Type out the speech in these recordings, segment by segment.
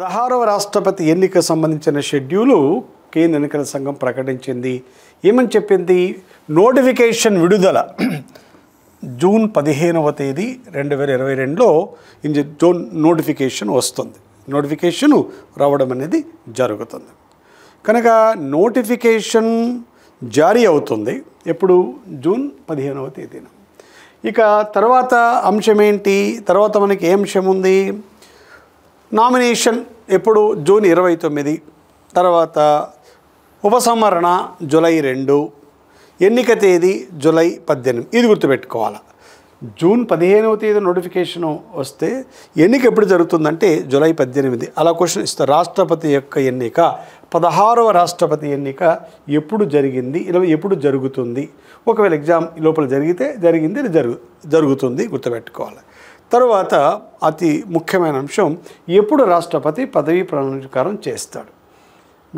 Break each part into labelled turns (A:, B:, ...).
A: పదహారవ రాష్ట్రపతి ఎన్నిక సంబంధించిన షెడ్యూలు కేంద్ర ఎన్నికల సంఘం ప్రకటించింది ఏమని చెప్పింది నోటిఫికేషన్ విడుదల జూన్ పదిహేనవ తేదీ రెండు వేల ఇరవై రెండులో ఇంజ జూన్ నోటిఫికేషన్ వస్తుంది నోటిఫికేషను రావడం అనేది జరుగుతుంది కనుక నోటిఫికేషన్ జారీ అవుతుంది ఎప్పుడు జూన్ పదిహేనవ తేదీన ఇక తర్వాత అంశం ఏంటి తర్వాత మనకి ఏ అంశం ఉంది నామినేషన్ ఎప్పుడు జూన్ ఇరవై తొమ్మిది తర్వాత ఉపసంహరణ జూలై రెండు ఎన్నిక తేదీ జూలై పద్దెనిమిది ఇది గుర్తుపెట్టుకోవాలి జూన్ పదిహేనవ తేదీ నోటిఫికేషన్ వస్తే ఎన్నిక ఎప్పుడు జరుగుతుందంటే జూలై పద్దెనిమిది అలా క్వశ్చన్ ఇస్తారు రాష్ట్రపతి యొక్క ఎన్నిక పదహారవ రాష్ట్రపతి ఎన్నిక ఎప్పుడు జరిగింది ఇలా ఎప్పుడు జరుగుతుంది ఒకవేళ ఎగ్జామ్ లోపల జరిగితే జరిగింది జరుగు జరుగుతుంది గుర్తుపెట్టుకోవాలి తరువాత అతి ముఖ్యమైన అంశం ఎప్పుడు రాష్ట్రపతి పదవీ ప్రణాళికారం చేస్తాడు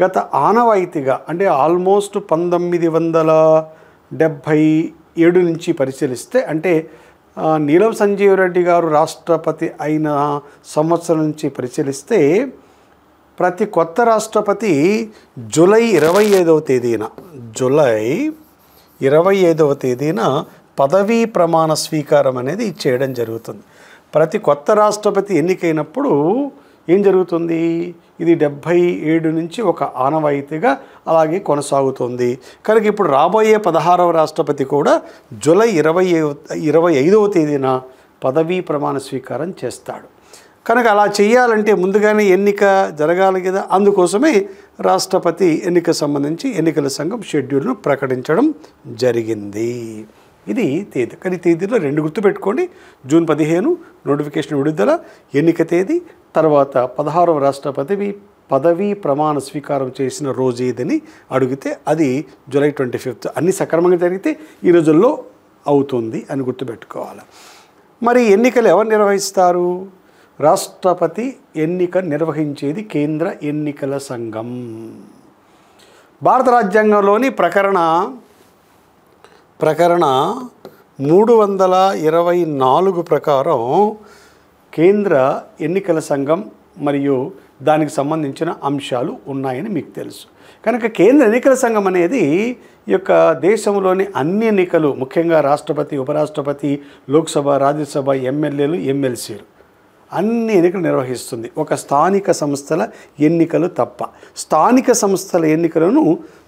A: గత ఆనవాయితీగా అంటే ఆల్మోస్ట్ పంతొమ్మిది వందల డెబ్భై ఏడు నుంచి పరిశీలిస్తే అంటే నీలం సంజీవ్ రెడ్డి గారు రాష్ట్రపతి అయిన సంవత్సరం నుంచి పరిశీలిస్తే ప్రతి కొత్త రాష్ట్రపతి జూలై ఇరవై ఐదవ తేదీన జూలై ఇరవై ఐదవ తేదీన పదవీ ప్రమాణ స్వీకారం అనేది చేయడం జరుగుతుంది ప్రతి కొత్త రాష్ట్రపతి ఎన్నికైనప్పుడు ఏం జరుగుతుంది ఇది డెబ్భై ఏడు నుంచి ఒక ఆనవాయితీగా అలాగే కొనసాగుతుంది కనుక ఇప్పుడు రాబోయే పదహారవ రాష్ట్రపతి కూడా జూలై ఇరవై ఇరవై ఐదవ తేదీన పదవీ ప్రమాణ స్వీకారం చేస్తాడు కనుక అలా చేయాలంటే ముందుగానే ఎన్నిక జరగాలి కదా అందుకోసమే రాష్ట్రపతి ఎన్నిక సంబంధించి ఎన్నికల సంఘం షెడ్యూల్ను ప్రకటించడం జరిగింది ఇది తేదీ కానీ తేదీలో రెండు గుర్తుపెట్టుకోండి జూన్ పదిహేను నోటిఫికేషన్ విడుదల ఎన్నిక తేదీ తర్వాత పదహారవ రాష్ట్రపతి పదవీ ప్రమాణ స్వీకారం చేసిన రోజు ఏదని అడిగితే అది జూలై ట్వంటీ ఫిఫ్త్ అన్ని సక్రమంగా జరిగితే ఈ రోజుల్లో అవుతుంది అని గుర్తుపెట్టుకోవాలి మరి ఎన్నికలు ఎవరు నిర్వహిస్తారు రాష్ట్రపతి ఎన్నిక నిర్వహించేది కేంద్ర ఎన్నికల సంఘం భారత రాజ్యాంగంలోని ప్రకరణ ప్రకరణ మూడు వందల ఇరవై నాలుగు ప్రకారం కేంద్ర ఎన్నికల సంఘం మరియు దానికి సంబంధించిన అంశాలు ఉన్నాయని మీకు తెలుసు కనుక కేంద్ర ఎన్నికల సంఘం అనేది ఈ యొక్క దేశంలోని అన్ని ఎన్నికలు ముఖ్యంగా రాష్ట్రపతి ఉపరాష్ట్రపతి లోక్సభ రాజ్యసభ ఎమ్మెల్యేలు ఎమ్మెల్సీలు అన్ని ఎన్నికలు నిర్వహిస్తుంది ఒక స్థానిక సంస్థల ఎన్నికలు తప్ప స్థానిక సంస్థల ఎన్నికలను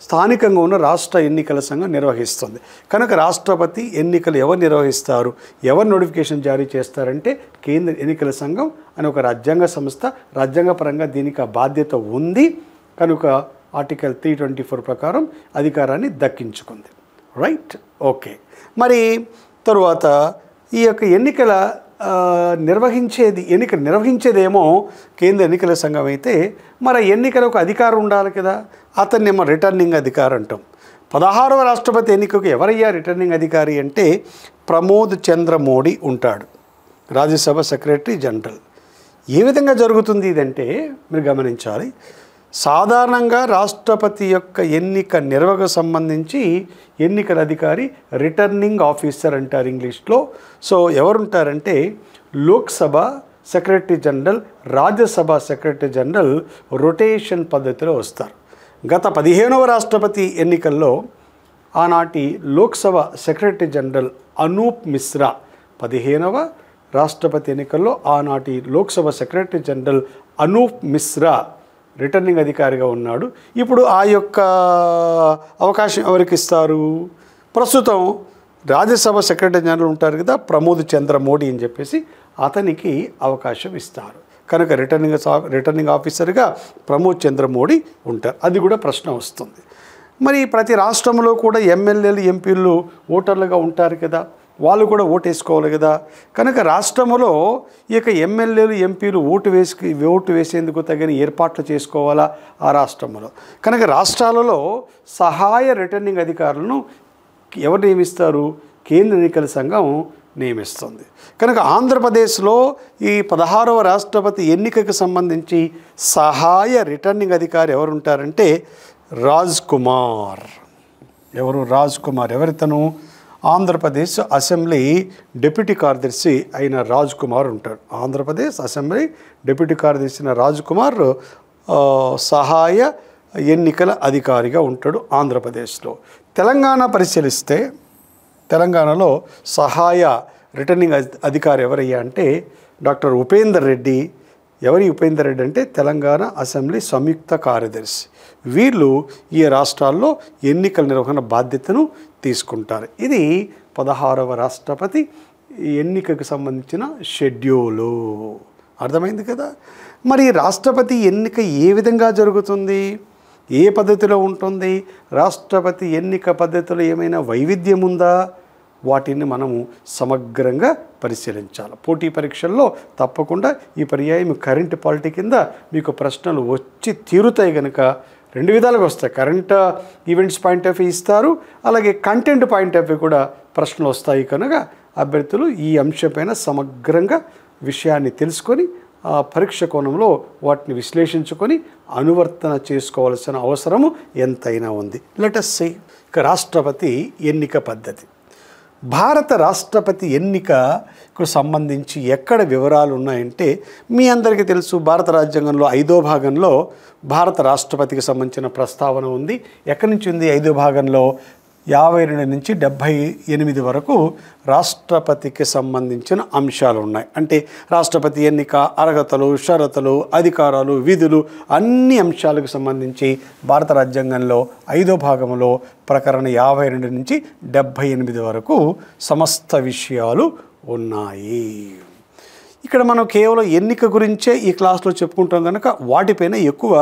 A: స్థానికంగా ఉన్న రాష్ట్ర ఎన్నికల సంఘం నిర్వహిస్తుంది కనుక రాష్ట్రపతి ఎన్నికలు ఎవరు నిర్వహిస్తారు ఎవరు నోటిఫికేషన్ జారీ చేస్తారంటే కేంద్ర ఎన్నికల సంఘం అని ఒక రాజ్యాంగ సంస్థ రాజ్యాంగపరంగా దీనికి ఆ బాధ్యత ఉంది కనుక ఆర్టికల్ త్రీ ట్వంటీ ఫోర్ ప్రకారం అధికారాన్ని దక్కించుకుంది రైట్ ఓకే మరి తరువాత ఈ యొక్క ఎన్నికల నిర్వహించేది ఎన్నిక నిర్వహించేదేమో కేంద్ర ఎన్నికల సంఘం అయితే మరి ఎన్నికలకు అధికారం ఉండాలి కదా అతన్ని ఏమో రిటర్నింగ్ అధికారి అంటాం పదహారవ రాష్ట్రపతి ఎన్నికకు ఎవరయ్యా రిటర్నింగ్ అధికారి అంటే ప్రమోద్ చంద్ర మోడీ ఉంటాడు రాజ్యసభ సెక్రటరీ జనరల్ ఏ విధంగా జరుగుతుంది ఇదంటే మీరు గమనించాలి సాధారణంగా రాష్ట్రపతి యొక్క ఎన్నిక నిర్వహకు సంబంధించి ఎన్నికల అధికారి రిటర్నింగ్ ఆఫీసర్ అంటారు ఇంగ్లీష్లో సో ఎవరుంటారంటే Lok Sabha secretary general Rajya Sabha secretary general rotation పద్ధతిలో వస్తారు గత పదిహేనవ రాష్ట్రపతి ఎన్నికల్లో ఆనాటి లోక్సభ సెక్రటరీ జనరల్ అనూప్ మిశ్రా పదిహేనవ రాష్ట్రపతి ఎన్నికల్లో ఆనాటి Lok Sabha secretary general Anoop Mishra returning అధికారిగా ఉన్నాడు ఇప్పుడు ఆ యొక్క అవకాశం ఎవరికి ఇస్తారు ప్రస్తుతం రాజ్యసభ సెక్రటరీ జనరల్ ఉంటారు కదా ప్రమోద్ చంద్ర మోడీ అని చెప్పేసి అతనికి అవకాశం ఇస్తారు కనుక రిటర్నింగ్ రిటర్నింగ్ ఆఫీసర్గా ప్రమోద్ చంద్ర మోడీ ఉంటారు అది కూడా ప్రశ్న వస్తుంది మరి ప్రతి రాష్ట్రంలో కూడా ఎమ్మెల్యేలు ఎంపీలు ఓటర్లుగా ఉంటారు కదా వాళ్ళు కూడా ఓటు వేసుకోవాలి కదా కనుక రాష్ట్రంలో ఈ యొక్క ఎమ్మెల్యేలు ఎంపీలు ఓటు వేసి ఓటు వేసేందుకు తగిన ఏర్పాట్లు చేసుకోవాలా ఆ రాష్ట్రంలో కనుక రాష్ట్రాలలో సహాయ రిటర్నింగ్ అధికారులను ఎవరు నియమిస్తారు కేంద్ర ఎన్నికల సంఘం నియమిస్తుంది కనుక ఆంధ్రప్రదేశ్లో ఈ పదహారవ రాష్ట్రపతి ఎన్నికకు సంబంధించి సహాయ రిటర్నింగ్ అధికారి ఎవరుంటారంటే రాజ్ కుమార్ ఎవరు రాజ్ కుమార్ ఎవరితను ఆంధ్రప్రదేశ్ అసెంబ్లీ డిప్యూటీ కార్యదర్శి అయిన రాజ్ కుమార్ ఉంటాడు ఆంధ్రప్రదేశ్ అసెంబ్లీ డిప్యూటీ కార్యదర్శి అయిన రాజ్ కుమార్ సహాయ ఎన్నికల అధికారిగా ఉంటాడు ఆంధ్రప్రదేశ్లో తెలంగాణ పరిశీలిస్తే తెలంగాణలో సహాయ రిటర్నింగ్ అధికారి ఎవరయ్యా అంటే డాక్టర్ ఉపేందర్ రెడ్డి ఎవరి ఉపేందర్ రెడ్డి అంటే తెలంగాణ అసెంబ్లీ సంయుక్త కార్యదర్శి వీళ్ళు ఈ రాష్ట్రాల్లో ఎన్నికల నిర్వహణ బాధ్యతను తీసుకుంటారు ఇది పదహారవ రాష్ట్రపతి ఎన్నికకు సంబంధించిన షెడ్యూలు అర్థమైంది కదా మరి రాష్ట్రపతి ఎన్నిక ఏ విధంగా జరుగుతుంది ఏ పద్ధతిలో ఉంటుంది రాష్ట్రపతి ఎన్నిక పద్ధతిలో ఏమైనా వైవిధ్యం ఉందా వాటిని మనము సమగ్రంగా పరిశీలించాలి పోటీ పరీక్షల్లో తప్పకుండా ఈ పర్యాయం కరెంటు పాలిటీ కింద మీకు ప్రశ్నలు వచ్చి తీరుతాయి కనుక రెండు విధాలుగా వస్తాయి current events point of view ఇస్తారు అలాగే కంటెంట్ పాయింట్ ఆఫ్ వ్యూ కూడా ప్రశ్నలు వస్తాయి కనుక అభ్యర్థులు ఈ అంశంపైన సమగ్రంగా విషయాన్ని తెలుసుకొని ఆ పరీక్ష కోణంలో వాటిని విశ్లేషించుకొని అనువర్తన చేసుకోవాల్సిన అవసరము ఎంతైనా ఉంది లెటస్ సే ఇక రాష్ట్రపతి ఎన్నిక పద్ధతి భారత రాష్ట్రపతి ఎన్నికకు సంబంధించి ఎక్కడ వివరాలు ఉన్నాయంటే మీ అందరికీ తెలుసు భారత రాజ్యాంగంలో ఐదో భాగంలో భారత రాష్ట్రపతికి సంబంధించిన ప్రస్తావన ఉంది ఎక్కడి నుంచి ఉంది ఐదో భాగంలో యాభై రెండు నుంచి డెబ్భై ఎనిమిది వరకు రాష్ట్రపతికి సంబంధించిన అంశాలు ఉన్నాయి అంటే రాష్ట్రపతి ఎన్నిక అర్హతలు షరతులు అధికారాలు విధులు అన్ని అంశాలకు సంబంధించి భారత రాజ్యాంగంలో ఐదో భాగంలో ప్రకరణ యాభై రెండు నుంచి డెబ్భై ఎనిమిది వరకు సమస్త విషయాలు ఉన్నాయి ఇక్కడ మనం కేవలం ఎన్నిక గురించే ఈ క్లాస్లో చెప్పుకుంటాం కనుక వాటిపైన ఎక్కువ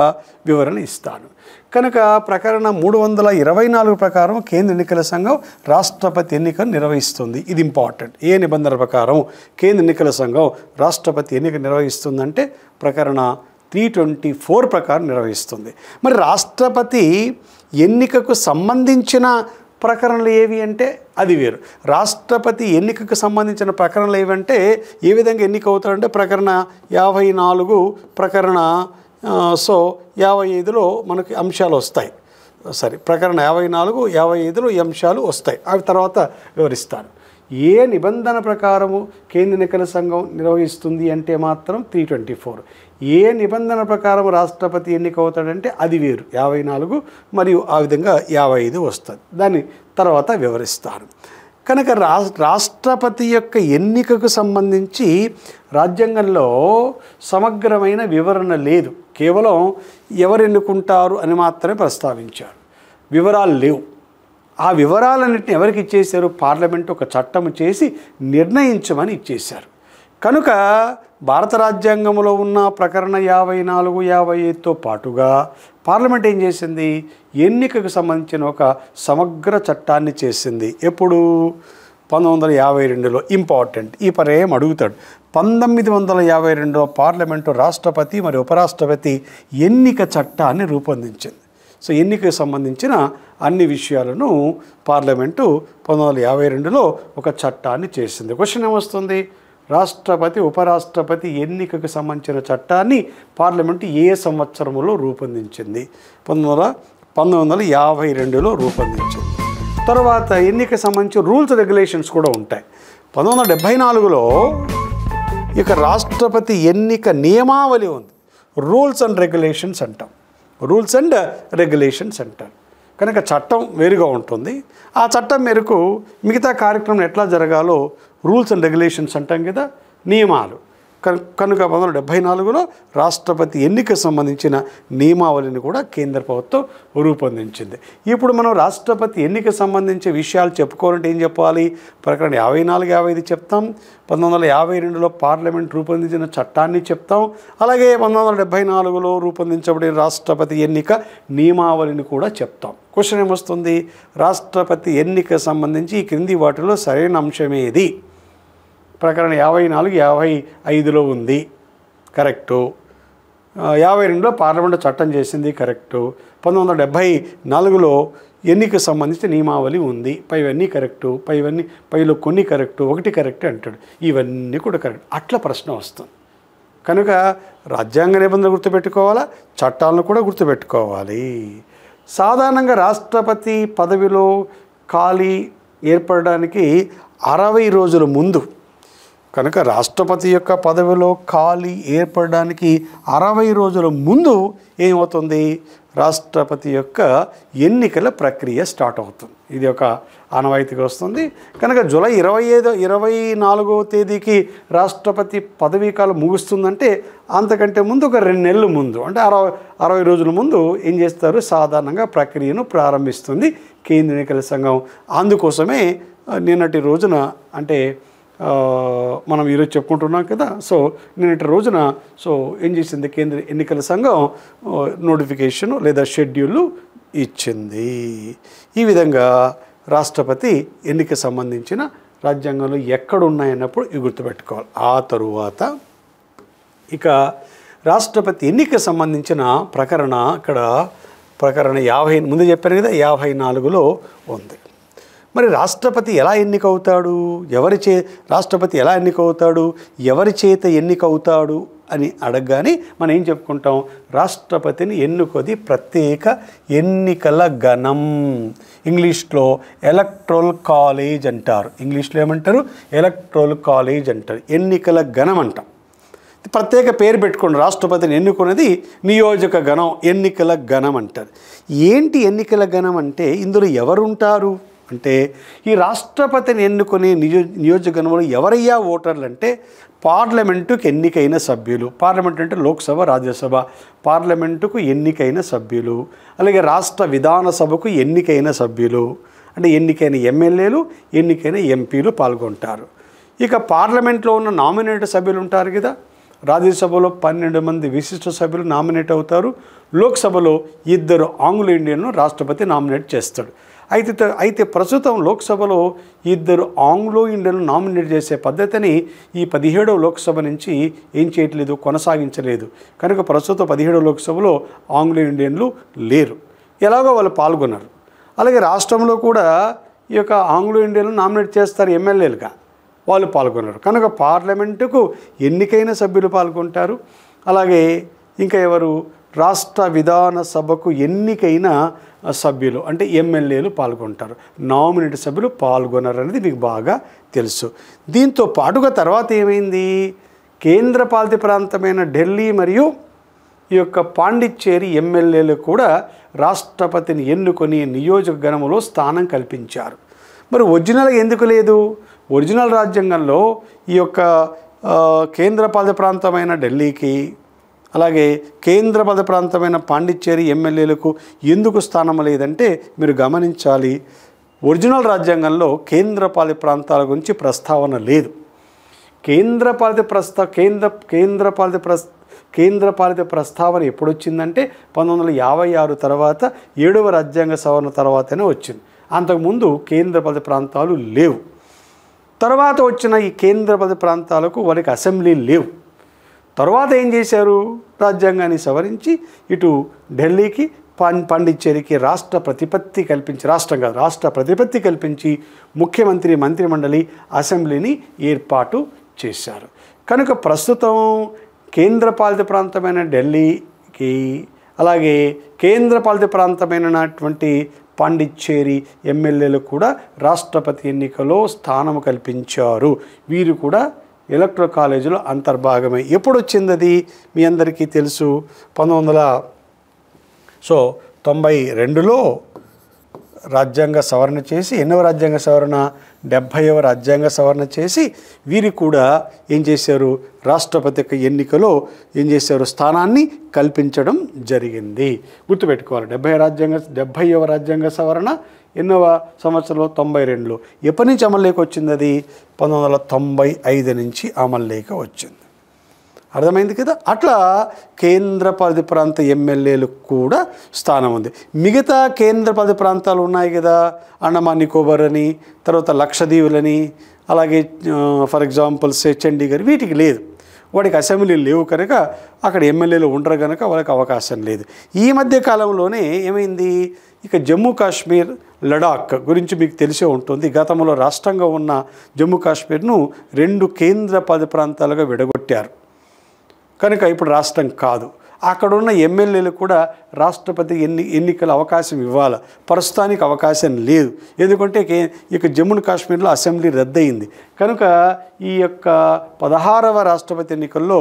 A: వివరణ ఇస్తాను కనుక ప్రకరణ మూడు వందల ఇరవై నాలుగు ప్రకారం కేంద్ర ఎన్నికల సంఘం రాష్ట్రపతి ఎన్నికను నిర్వహిస్తుంది ఇది ఇంపార్టెంట్ ఏ నిబంధన ప్రకారం కేంద్ర ఎన్నికల సంఘం రాష్ట్రపతి ఎన్నిక నిర్వహిస్తుందంటే ప్రకరణ త్రీ ట్వంటీ ఫోర్ ప్రకారం నిర్వహిస్తుంది మరి రాష్ట్రపతి ఎన్నికకు సంబంధించిన ప్రకరణలు ఏవి అంటే అది వేరు రాష్ట్రపతి ఎన్నికకు సంబంధించిన ప్రకరణలు ఏవంటే ఏ విధంగా ఎన్నిక అవుతారంటే ప్రకరణ యాభై నాలుగు ప్రకరణ సో యాభై ఐదులో మనకి అంశాలు వస్తాయి సరే ప్రకరణ యాభై నాలుగు యాభై ఐదులో ఈ అంశాలు వస్తాయి అవి తర్వాత వివరిస్తాను ఏ నిబంధన ప్రకారము కేంద్ర ఎన్నికల సంఘం నిర్వహిస్తుంది అంటే మాత్రం త్రీ ట్వంటీ ఫోర్ ఏ నిబంధన ప్రకారం రాష్ట్రపతి ఎన్నికవుతాడంటే అది వేరు యాభై నాలుగు మరియు ఆ విధంగా యాభై ఐదు వస్తుంది దాన్ని తర్వాత వివరిస్తారు కనుక రాష్ట్రపతి యొక్క ఎన్నికకు సంబంధించి రాజ్యాంగంలో సమగ్రమైన వివరణ లేదు కేవలం ఎవరు ఎన్నుకుంటారు అని మాత్రమే ప్రస్తావించారు వివరాలు లేవు ఆ వివరాలన్నింటిని ఎవరికి ఇచ్చేశారు పార్లమెంట్ ఒక చట్టం చేసి నిర్ణయించమని ఇచ్చేశారు కనుక భారత రాజ్యాంగంలో ఉన్న ప్రకరణ యాభై నాలుగు యాభై ఐదుతో పాటుగా పార్లమెంట్ ఏం చేసింది ఎన్నికకు సంబంధించిన ఒక సమగ్ర చట్టాన్ని చేసింది ఎప్పుడు పంతొమ్మిది వందల యాభై రెండులో ఇంపార్టెంట్ ఈ పరేం అడుగుతాడు పంతొమ్మిది వందల యాభై రెండులో పార్లమెంటు రాష్ట్రపతి మరి ఉపరాష్ట్రపతి ఎన్నిక చట్టాన్ని రూపొందించింది సో ఎన్నికకు సంబంధించిన అన్ని విషయాలను పార్లమెంటు పంతొమ్మిది వందల యాభై రెండులో ఒక చట్టాన్ని చేసింది క్వశ్చన్ ఏమొస్తుంది రాష్ట్రపతి ఉపరాష్ట్రపతి ఎన్నికకు సంబంధించిన చట్టాన్ని పార్లమెంటు ఏ సంవత్సరంలో రూపొందించింది పంతొమ్మిది వందల పంతొమ్మిది వందల యాభై రెండులో రూపొందించింది తర్వాత ఎన్నిక సంబంధించి రూల్స్ రెగ్యులేషన్స్ కూడా ఉంటాయి పంతొమ్మిది వందల డెబ్బై నాలుగులో ఇక రాష్ట్రపతి ఎన్నిక నియమావళి ఉంది రూల్స్ అండ్ రెగ్యులేషన్స్ అంటాం రూల్స్ అండ్ రెగ్యులేషన్స్ అంటారు కనుక చట్టం వేరుగా ఉంటుంది ఆ చట్టం మేరకు మిగతా కార్యక్రమం ఎట్లా జరగాలో రూల్స్ అండ్ రెగ్యులేషన్స్ అంటాం కదా నియమాలు కనుక పంతొమ్మిది వందల నాలుగులో రాష్ట్రపతి ఎన్నిక సంబంధించిన నియమావళిని కూడా కేంద్ర ప్రభుత్వం రూపొందించింది ఇప్పుడు మనం రాష్ట్రపతి ఎన్నిక సంబంధించి విషయాలు చెప్పుకోవాలంటే ఏం చెప్పాలి ప్రకటన యాభై నాలుగు యాభై ఐదు చెప్తాం పంతొమ్మిది వందల యాభై రెండులో పార్లమెంట్ రూపొందించిన చట్టాన్ని చెప్తాం అలాగే పంతొమ్మిది వందల డెబ్బై నాలుగులో రూపొందించబడిన రాష్ట్రపతి ఎన్నిక నియమావళిని కూడా చెప్తాం క్వశ్చన్ ఏమొస్తుంది రాష్ట్రపతి ఎన్నిక సంబంధించి ఈ క్రింది వాటిలో సరైన అంశమేది ప్రకరణ యాభై నాలుగు యాభై ఐదులో ఉంది కరెక్టు యాభై రెండులో పార్లమెంటు చట్టం చేసింది కరెక్టు పంతొమ్మిది వందల డెబ్భై నాలుగులో ఎన్నికకు సంబంధించిన నియమావళి ఉంది పైవన్నీ కరెక్టు పైవన్నీ పైలో కొన్ని కరెక్టు ఒకటి కరెక్ట్ అంటాడు ఇవన్నీ కూడా కరెక్ట్ అట్లా ప్రశ్న వస్తుంది కనుక రాజ్యాంగ నిబంధనలు గుర్తుపెట్టుకోవాలా చట్టాలను కూడా గుర్తుపెట్టుకోవాలి సాధారణంగా రాష్ట్రపతి పదవిలో ఖాళీ ఏర్పడడానికి అరవై రోజుల ముందు కనుక రాష్ట్రపతి యొక్క పదవిలో ఖాళీ ఏర్పడడానికి అరవై రోజుల ముందు ఏమవుతుంది రాష్ట్రపతి యొక్క ఎన్నికల ప్రక్రియ స్టార్ట్ అవుతుంది ఇది ఒక ఆనవాయితీగా వస్తుంది కనుక జూలై ఇరవై ఐదో ఇరవై నాలుగో తేదీకి రాష్ట్రపతి పదవీ కాలం ముగుస్తుందంటే అంతకంటే ముందు ఒక రెండు నెలల ముందు అంటే అరవై అరవై రోజుల ముందు ఏం చేస్తారు సాధారణంగా ప్రక్రియను ప్రారంభిస్తుంది కేంద్ర ఎన్నికల సంఘం అందుకోసమే నిన్నటి రోజున అంటే మనం ఈరోజు చెప్పుకుంటున్నాం కదా సో నిన్నటి రోజున సో ఏం చేసింది కేంద్ర ఎన్నికల సంఘం నోటిఫికేషన్ లేదా షెడ్యూల్ ఇచ్చింది ఈ విధంగా రాష్ట్రపతి ఎన్నిక సంబంధించిన రాజ్యాంగంలో ఎక్కడున్నాయన్నప్పుడు ఇవి గుర్తుపెట్టుకోవాలి ఆ తరువాత ఇక రాష్ట్రపతి ఎన్నిక సంబంధించిన ప్రకరణ అక్కడ ప్రకరణ యాభై ముందు చెప్పాను కదా యాభై నాలుగులో ఉంది మరి రాష్ట్రపతి ఎలా ఎన్నికవుతాడు ఎవరి చే రాష్ట్రపతి ఎలా ఎన్నికవుతాడు ఎవరి చేత ఎన్నికవుతాడు అని అడగగానే మనం ఏం చెప్పుకుంటాం రాష్ట్రపతిని ఎన్నుకొది ప్రత్యేక ఎన్నికల గణం ఇంగ్లీష్లో ఎలక్ట్రోల్ కాలేజ్ అంటారు ఇంగ్లీష్లో ఏమంటారు ఎలక్ట్రోల్ కాలేజ్ అంటారు ఎన్నికల గణం అంటాం ప్రత్యేక పేరు పెట్టుకోండి రాష్ట్రపతిని ఎన్నుకున్నది నియోజక గణం ఎన్నికల గణం అంటారు ఏంటి ఎన్నికల గణం అంటే ఇందులో ఎవరుంటారు అంటే ఈ రాష్ట్రపతిని ఎన్నుకునే నియో నియోజకవర్గంలో ఎవరయ్యా ఓటర్లు అంటే పార్లమెంటుకు ఎన్నికైన సభ్యులు పార్లమెంట్ అంటే లోక్సభ రాజ్యసభ పార్లమెంటుకు ఎన్నికైన సభ్యులు అలాగే రాష్ట్ర విధానసభకు ఎన్నికైన సభ్యులు అంటే ఎన్నికైన ఎమ్మెల్యేలు ఎన్నికైన ఎంపీలు పాల్గొంటారు ఇక పార్లమెంట్లో ఉన్న నామినేట్ సభ్యులు ఉంటారు కదా రాజ్యసభలో పన్నెండు మంది విశిష్ట సభ్యులు నామినేట్ అవుతారు లోక్సభలో ఇద్దరు ఆంగ్లో ఇండియన్ను రాష్ట్రపతి నామినేట్ చేస్తాడు అయితే అయితే ప్రస్తుతం లోక్సభలో ఇద్దరు ఆంగ్లో ఇండియన్లు నామినేట్ చేసే పద్ధతిని ఈ పదిహేడవ లోక్సభ నుంచి ఏం చేయట్లేదు కొనసాగించలేదు కనుక ప్రస్తుతం పదిహేడవ లోక్సభలో ఆంగ్లో ఇండియన్లు లేరు ఎలాగో వాళ్ళు పాల్గొన్నారు అలాగే రాష్ట్రంలో కూడా ఈ యొక్క ఆంగ్లో ఇండియన్లు నామినేట్ చేస్తారు ఎమ్మెల్యేలుగా వాళ్ళు పాల్గొన్నారు కనుక పార్లమెంటుకు ఎన్నికైన సభ్యులు పాల్గొంటారు అలాగే ఇంకా ఎవరు రాష్ట్ర విధాన సభకు ఎన్నికైన సభ్యులు అంటే ఎమ్మెల్యేలు పాల్గొంటారు నామినేట్ సభ్యులు పాల్గొనరు అనేది మీకు బాగా తెలుసు దీంతో పాటుగా తర్వాత ఏమైంది కేంద్ర పాలిత ప్రాంతమైన ఢిల్లీ మరియు ఈ యొక్క పాండిచ్చేరి ఎమ్మెల్యేలు కూడా రాష్ట్రపతిని ఎన్నుకొని నియోజకగణంలో స్థానం కల్పించారు మరి ఒరిజినల్గా ఎందుకు లేదు ఒరిజినల్ రాజ్యాంగంలో ఈ యొక్క కేంద్రపాలిత ప్రాంతమైన ఢిల్లీకి అలాగే కేంద్రపద ప్రాంతమైన పాండిచ్చేరి ఎమ్మెల్యేలకు ఎందుకు స్థానం లేదంటే మీరు గమనించాలి ఒరిజినల్ రాజ్యాంగంలో కేంద్రపాలిత ప్రాంతాల గురించి ప్రస్తావన లేదు కేంద్రపాలిత ప్రస్తా కేంద్ర కేంద్రపాలిత ప్రస్ కేంద్రపాలిత ప్రస్తావన ఎప్పుడొచ్చిందంటే పంతొమ్మిది వందల యాభై ఆరు తర్వాత ఏడవ రాజ్యాంగ సవరణ తర్వాతనే వచ్చింది అంతకుముందు కేంద్రపాలిత ప్రాంతాలు లేవు తర్వాత వచ్చిన ఈ కేంద్రపాలిత ప్రాంతాలకు వారికి అసెంబ్లీ లేవు తర్వాత ఏం చేశారు రాజ్యాంగాన్ని సవరించి ఇటు ఢిల్లీకి పాండిచ్చేరికి రాష్ట్ర ప్రతిపత్తి కల్పించి రాష్ట్రంగా రాష్ట్ర ప్రతిపత్తి కల్పించి ముఖ్యమంత్రి మంత్రిమండలి అసెంబ్లీని ఏర్పాటు చేశారు కనుక ప్రస్తుతం కేంద్రపాలిత ప్రాంతమైన ఢిల్లీకి అలాగే కేంద్రపాలిత ప్రాంతమైనటువంటి పాండిచ్చేరి ఎమ్మెల్యేలు కూడా రాష్ట్రపతి ఎన్నికలో స్థానం కల్పించారు వీరు కూడా ఎలక్ట్రో కాలేజీలో అంతర్భాగమే ఎప్పుడు వచ్చింది అది మీ అందరికీ తెలుసు పంతొమ్మిది వందల సో తొంభై రెండులో రాజ్యాంగ సవరణ చేసి ఎన్నవ రాజ్యాంగ సవరణ డెబ్భైవ రాజ్యాంగ సవరణ చేసి వీరి కూడా ఏం చేశారు రాష్ట్రపతి యొక్క ఎన్నికలో ఏం చేశారు స్థానాన్ని కల్పించడం జరిగింది గుర్తుపెట్టుకోవాలి డెబ్భై రాజ్యాంగ డెబ్భైవ రాజ్యాంగ సవరణ ఎన్నవ సంవత్సరంలో తొంభై రెండులో ఎప్పటి నుంచి అమల్లోకి వచ్చింది అది పంతొమ్మిది వందల తొంభై ఐదు నుంచి అమల్లోకి వచ్చింది అర్థమైంది కదా అట్లా కేంద్ర పరిధి ప్రాంత ఎమ్మెల్యేలకు కూడా స్థానం ఉంది మిగతా కేంద్ర పరిధి ప్రాంతాలు ఉన్నాయి కదా అండమాన్ నికోబార్ అని తర్వాత లక్షదీవులని అలాగే ఫర్ ఎగ్జాంపుల్ సే వీటికి లేదు వాడికి అసెంబ్లీలు లేవు కనుక అక్కడ ఎమ్మెల్యేలు ఉండరు కనుక వాళ్ళకి అవకాశం లేదు ఈ మధ్య కాలంలోనే ఏమైంది ఇక జమ్మూ కాశ్మీర్ లడాక్ గురించి మీకు తెలిసే ఉంటుంది గతంలో రాష్ట్రంగా ఉన్న జమ్మూ కాశ్మీర్ను రెండు కేంద్ర పద ప్రాంతాలుగా విడగొట్టారు కనుక ఇప్పుడు రాష్ట్రం కాదు అక్కడ ఉన్న ఎమ్మెల్యేలు కూడా రాష్ట్రపతి ఎన్ని ఎన్నికల అవకాశం ఇవ్వాలి ప్రస్తుతానికి అవకాశం లేదు ఎందుకంటే ఇక జమ్మూ కాశ్మీర్లో అసెంబ్లీ రద్దయింది కనుక ఈ యొక్క పదహారవ రాష్ట్రపతి ఎన్నికల్లో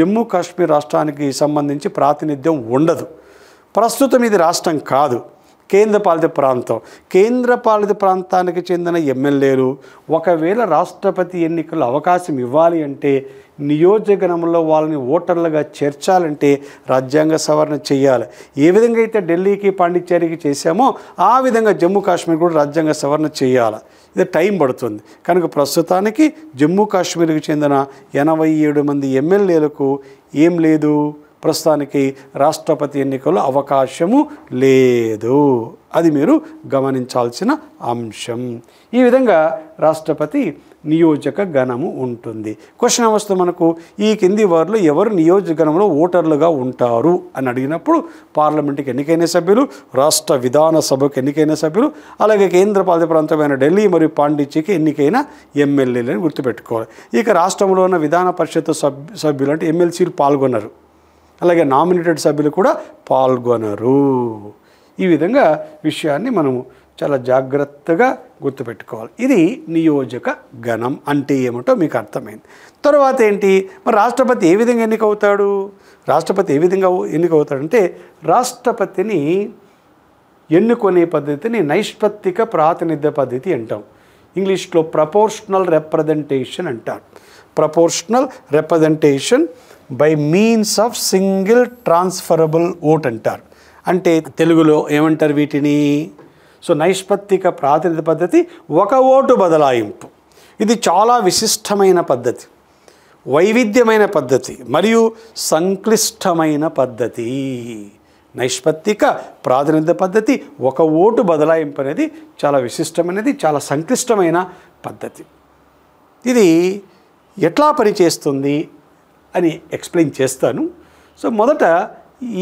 A: జమ్మూ కాశ్మీర్ రాష్ట్రానికి సంబంధించి ప్రాతినిధ్యం ఉండదు ప్రస్తుతం ఇది రాష్ట్రం కాదు కేంద్రపాలిత ప్రాంతం కేంద్రపాలిత ప్రాంతానికి చెందిన ఎమ్మెల్యేలు ఒకవేళ రాష్ట్రపతి ఎన్నికలు అవకాశం ఇవ్వాలి అంటే నియోజకగణంలో వాళ్ళని ఓటర్లుగా చేర్చాలంటే రాజ్యాంగ సవరణ చేయాలి ఏ విధంగా అయితే ఢిల్లీకి పాండిచ్చేరికి చేశామో ఆ విధంగా జమ్మూ కాశ్మీర్ కూడా రాజ్యాంగ సవరణ చేయాలి ఇది టైం పడుతుంది కనుక ప్రస్తుతానికి జమ్మూ కాశ్మీర్కి చెందిన ఎనభై ఏడు మంది ఎమ్మెల్యేలకు ఏం లేదు ప్రస్తుతానికి రాష్ట్రపతి ఎన్నికలు అవకాశము లేదు అది మీరు గమనించాల్సిన అంశం ఈ విధంగా రాష్ట్రపతి నియోజక గణము ఉంటుంది క్వశ్చన్ వస్తే మనకు ఈ కింది వారిలో ఎవరు నియోజకగణంలో ఓటర్లుగా ఉంటారు అని అడిగినప్పుడు పార్లమెంటుకి ఎన్నికైన సభ్యులు రాష్ట్ర విధాన సభకు ఎన్నికైన సభ్యులు అలాగే కేంద్ర పాలిత ప్రాంతమైన ఢిల్లీ మరియు పాండిచ్చికి ఎన్నికైన ఎమ్మెల్యేలని గుర్తుపెట్టుకోవాలి ఇక రాష్ట్రంలో ఉన్న విధాన పరిషత్ సభ్యులు అంటే ఎమ్మెల్సీలు పాల్గొన్నారు అలాగే నామినేటెడ్ సభ్యులు కూడా పాల్గొనరు ఈ విధంగా విషయాన్ని మనము చాలా జాగ్రత్తగా గుర్తుపెట్టుకోవాలి ఇది నియోజక గణం అంటే ఏమిటో మీకు అర్థమైంది తర్వాత ఏంటి మరి రాష్ట్రపతి ఏ విధంగా ఎన్నికవుతాడు రాష్ట్రపతి ఏ విధంగా ఎన్నికవుతాడంటే రాష్ట్రపతిని ఎన్నుకునే పద్ధతిని నైష్పత్తిక ప్రాతినిధ్య పద్ధతి అంటాం ఇంగ్లీష్లో ప్రపోర్షనల్ రిప్రజెంటేషన్ అంటారు proportional representation by means of single transferable vote అంటారు అంటే తెలుగులో ఏమంటారు వీటిని సో నైష్పత్తిక ప్రాతినిధ్య పద్ధతి ఒక ఓటు బదలాయింపు ఇది చాలా విశిష్టమైన పద్ధతి వైవిధ్యమైన పద్ధతి మరియు సంక్లిష్టమైన పద్ధతి నైష్పత్తిక ప్రాతినిధ్య పద్ధతి ఒక ఓటు బదలాయింపు అనేది చాలా విశిష్టమైనది చాలా సంక్లిష్టమైన పద్ధతి ఇది ఎట్లా పనిచేస్తుంది అని ఎక్స్ప్లెయిన్ చేస్తాను సో మొదట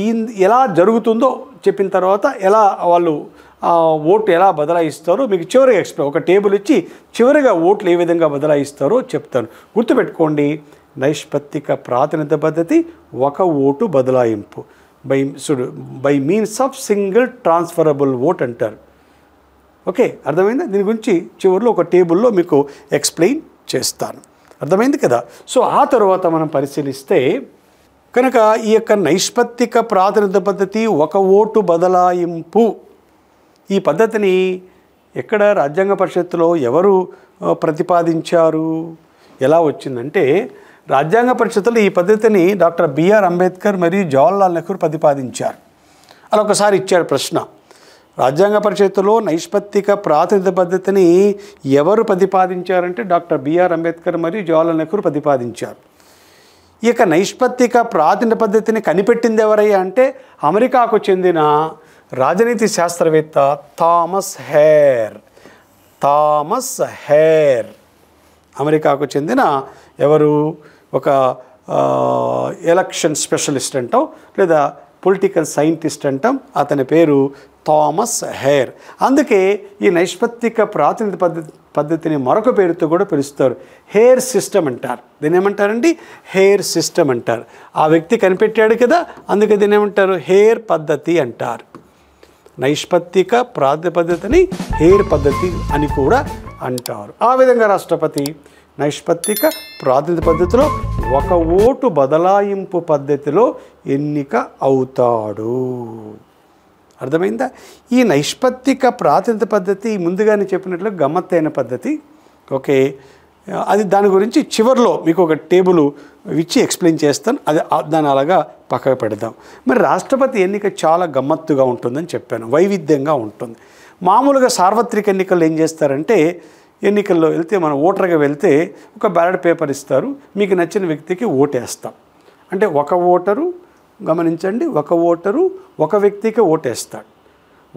A: ఈ ఎలా జరుగుతుందో చెప్పిన తర్వాత ఎలా వాళ్ళు ఓటు ఎలా బదలాయిస్తారో మీకు చివరిగా ఎక్స్ప్లెయిన్ ఒక టేబుల్ ఇచ్చి చివరిగా ఓట్లు ఏ విధంగా బదలాయిస్తారో చెప్తాను గుర్తుపెట్టుకోండి నైష్పత్తిక ప్రాతినిధ్య పద్ధతి ఒక ఓటు బదలాయింపు బై సుడు by means of single transferable vote అంటారు ఓకే అర్థమైందా దీని గురించి చివరిలో ఒక టేబుల్లో మీకు ఎక్స్ప్లెయిన్ చేస్తాను అర్థమైంది కదా సో ఆ తర్వాత మనం పరిశీలిస్తే కనుక ఈ యొక్క నైష్పత్తిక ప్రాతినిధ్య పద్ధతి ఒక ఓటు బదలాయింపు ఈ పద్ధతిని ఎక్కడ రాజ్యాంగ పరిషత్తులో ఎవరు ప్రతిపాదించారు ఎలా వచ్చిందంటే రాజ్యాంగ పరిషత్తులు ఈ పద్ధతిని డాక్టర్ బిఆర్ అంబేద్కర్ మరియు జవహర్లాల్ నెహ్రూ ప్రతిపాదించారు అలా ఒకసారి ఇచ్చాడు ప్రశ్న రాజ్యాంగ పరిషత్తులో నైష్పత్తిక ప్రాతినిధ్య పద్ధతిని ఎవరు ప్రతిపాదించారంటే డాక్టర్ బిఆర్ అంబేద్కర్ మరియు జవహర్లాల్ నెహ్రూ ప్రతిపాదించారు ఇక నైష్పత్తిక ప్రాతినిధ్య పద్ధతిని కనిపెట్టింది ఎవరయ్యా అంటే అమెరికాకు చెందిన రాజనీతి శాస్త్రవేత్త థామస్ హేర్ థామస్ హేర్ అమెరికాకు చెందిన ఎవరు ఒక ఎలక్షన్ స్పెషలిస్ట్ అంటాం లేదా పొలిటికల్ సైంటిస్ట్ అంటాం అతని పేరు థామస్ హెయిర్ అందుకే ఈ నైష్పత్తిక ప్రాతినిధ్య పద్ధతి పద్ధతిని మరొక పేరుతో కూడా పిలుస్తారు హెయిర్ సిస్టమ్ అంటారు దీని ఏమంటారండి హెయిర్ సిస్టమ్ అంటారు ఆ వ్యక్తి కనిపెట్టాడు కదా అందుకే దీని ఏమంటారు హెయిర్ పద్ధతి అంటారు నైష్పత్తిక ప్రాతి పద్ధతిని హెయిర్ పద్ధతి అని కూడా అంటారు ఆ విధంగా రాష్ట్రపతి నైష్పత్తిక ప్రాతినిధ్య పద్ధతిలో ఒక ఓటు బదలాయింపు పద్ధతిలో ఎన్నిక అవుతాడు అర్థమైందా ఈ నైష్పత్తిక ప్రాతినిధ్య పద్ధతి ముందుగానే చెప్పినట్లు గమ్మత్తైన పద్ధతి ఓకే అది దాని గురించి చివరిలో మీకు ఒక టేబుల్ ఇచ్చి ఎక్స్ప్లెయిన్ చేస్తాను అది దాని అలాగా పక్కకు పెడదాం మరి రాష్ట్రపతి ఎన్నిక చాలా గమ్మత్తుగా ఉంటుందని చెప్పాను వైవిధ్యంగా ఉంటుంది మామూలుగా సార్వత్రిక ఎన్నికలు ఏం చేస్తారంటే ఎన్నికల్లో వెళ్తే మనం ఓటర్గా వెళ్తే ఒక బ్యాలెట్ పేపర్ ఇస్తారు మీకు నచ్చిన వ్యక్తికి ఓటేస్తాం అంటే ఒక ఓటరు గమనించండి ఒక ఓటరు ఒక వ్యక్తికి ఓటేస్తాడు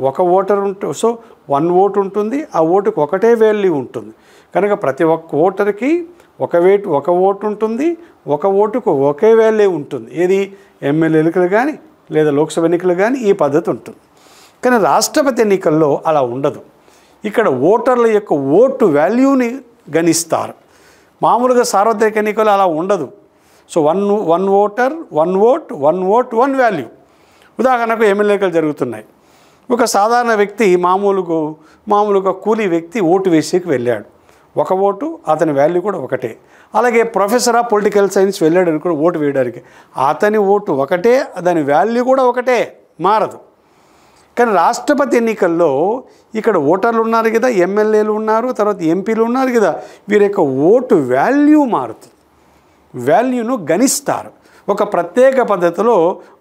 A: ఒక ఓటర్ ఉంటే సో వన్ ఓటు ఉంటుంది ఆ ఓటుకు ఒకటే వేల్యూ ఉంటుంది కనుక ప్రతి ఒక్క ఓటర్కి ఒక వేటు ఒక ఓటు ఉంటుంది ఒక ఓటుకు ఒకే వేల్యూ ఉంటుంది ఏది ఎమ్మెల్యే ఎన్నికలు కానీ లేదా లోక్సభ ఎన్నికలు కానీ ఈ పద్ధతి ఉంటుంది కానీ రాష్ట్రపతి ఎన్నికల్లో అలా ఉండదు ఇక్కడ ఓటర్ల యొక్క ఓటు వాల్యూని గణిస్తారు మామూలుగా సార్వత్రిక ఎన్నికలు అలా ఉండదు so one one voter one vote one vote one value ఉదాహరణకు ఎమ్మెల్యేకలు జరుగుతున్నాయి ఒక సాధారణ వ్యక్తి మామూలుగా మామూలుగా కూలీ వ్యక్తి ఓటు వేసేకి వెళ్ళాడు ఒక ఓటు అతని వాల్యూ కూడా ఒకటే అలాగే ప్రొఫెసర్ ఆఫ్ పొలిటికల్ సైన్స్ వెళ్ళాడు కూడా ఓటు వేయడానికి అతని ఓటు ఒకటే దాని వాల్యూ కూడా ఒకటే మారదు కానీ రాష్ట్రపతి ఎన్నికల్లో ఇక్కడ ఓటర్లు ఉన్నారు కదా ఎమ్మెల్యేలు ఉన్నారు తర్వాత ఎంపీలు ఉన్నారు కదా వీరి యొక్క ఓటు వాల్యూ మారుతుంది వాల్యూను గణిస్తారు ఒక ప్రత్యేక పద్ధతిలో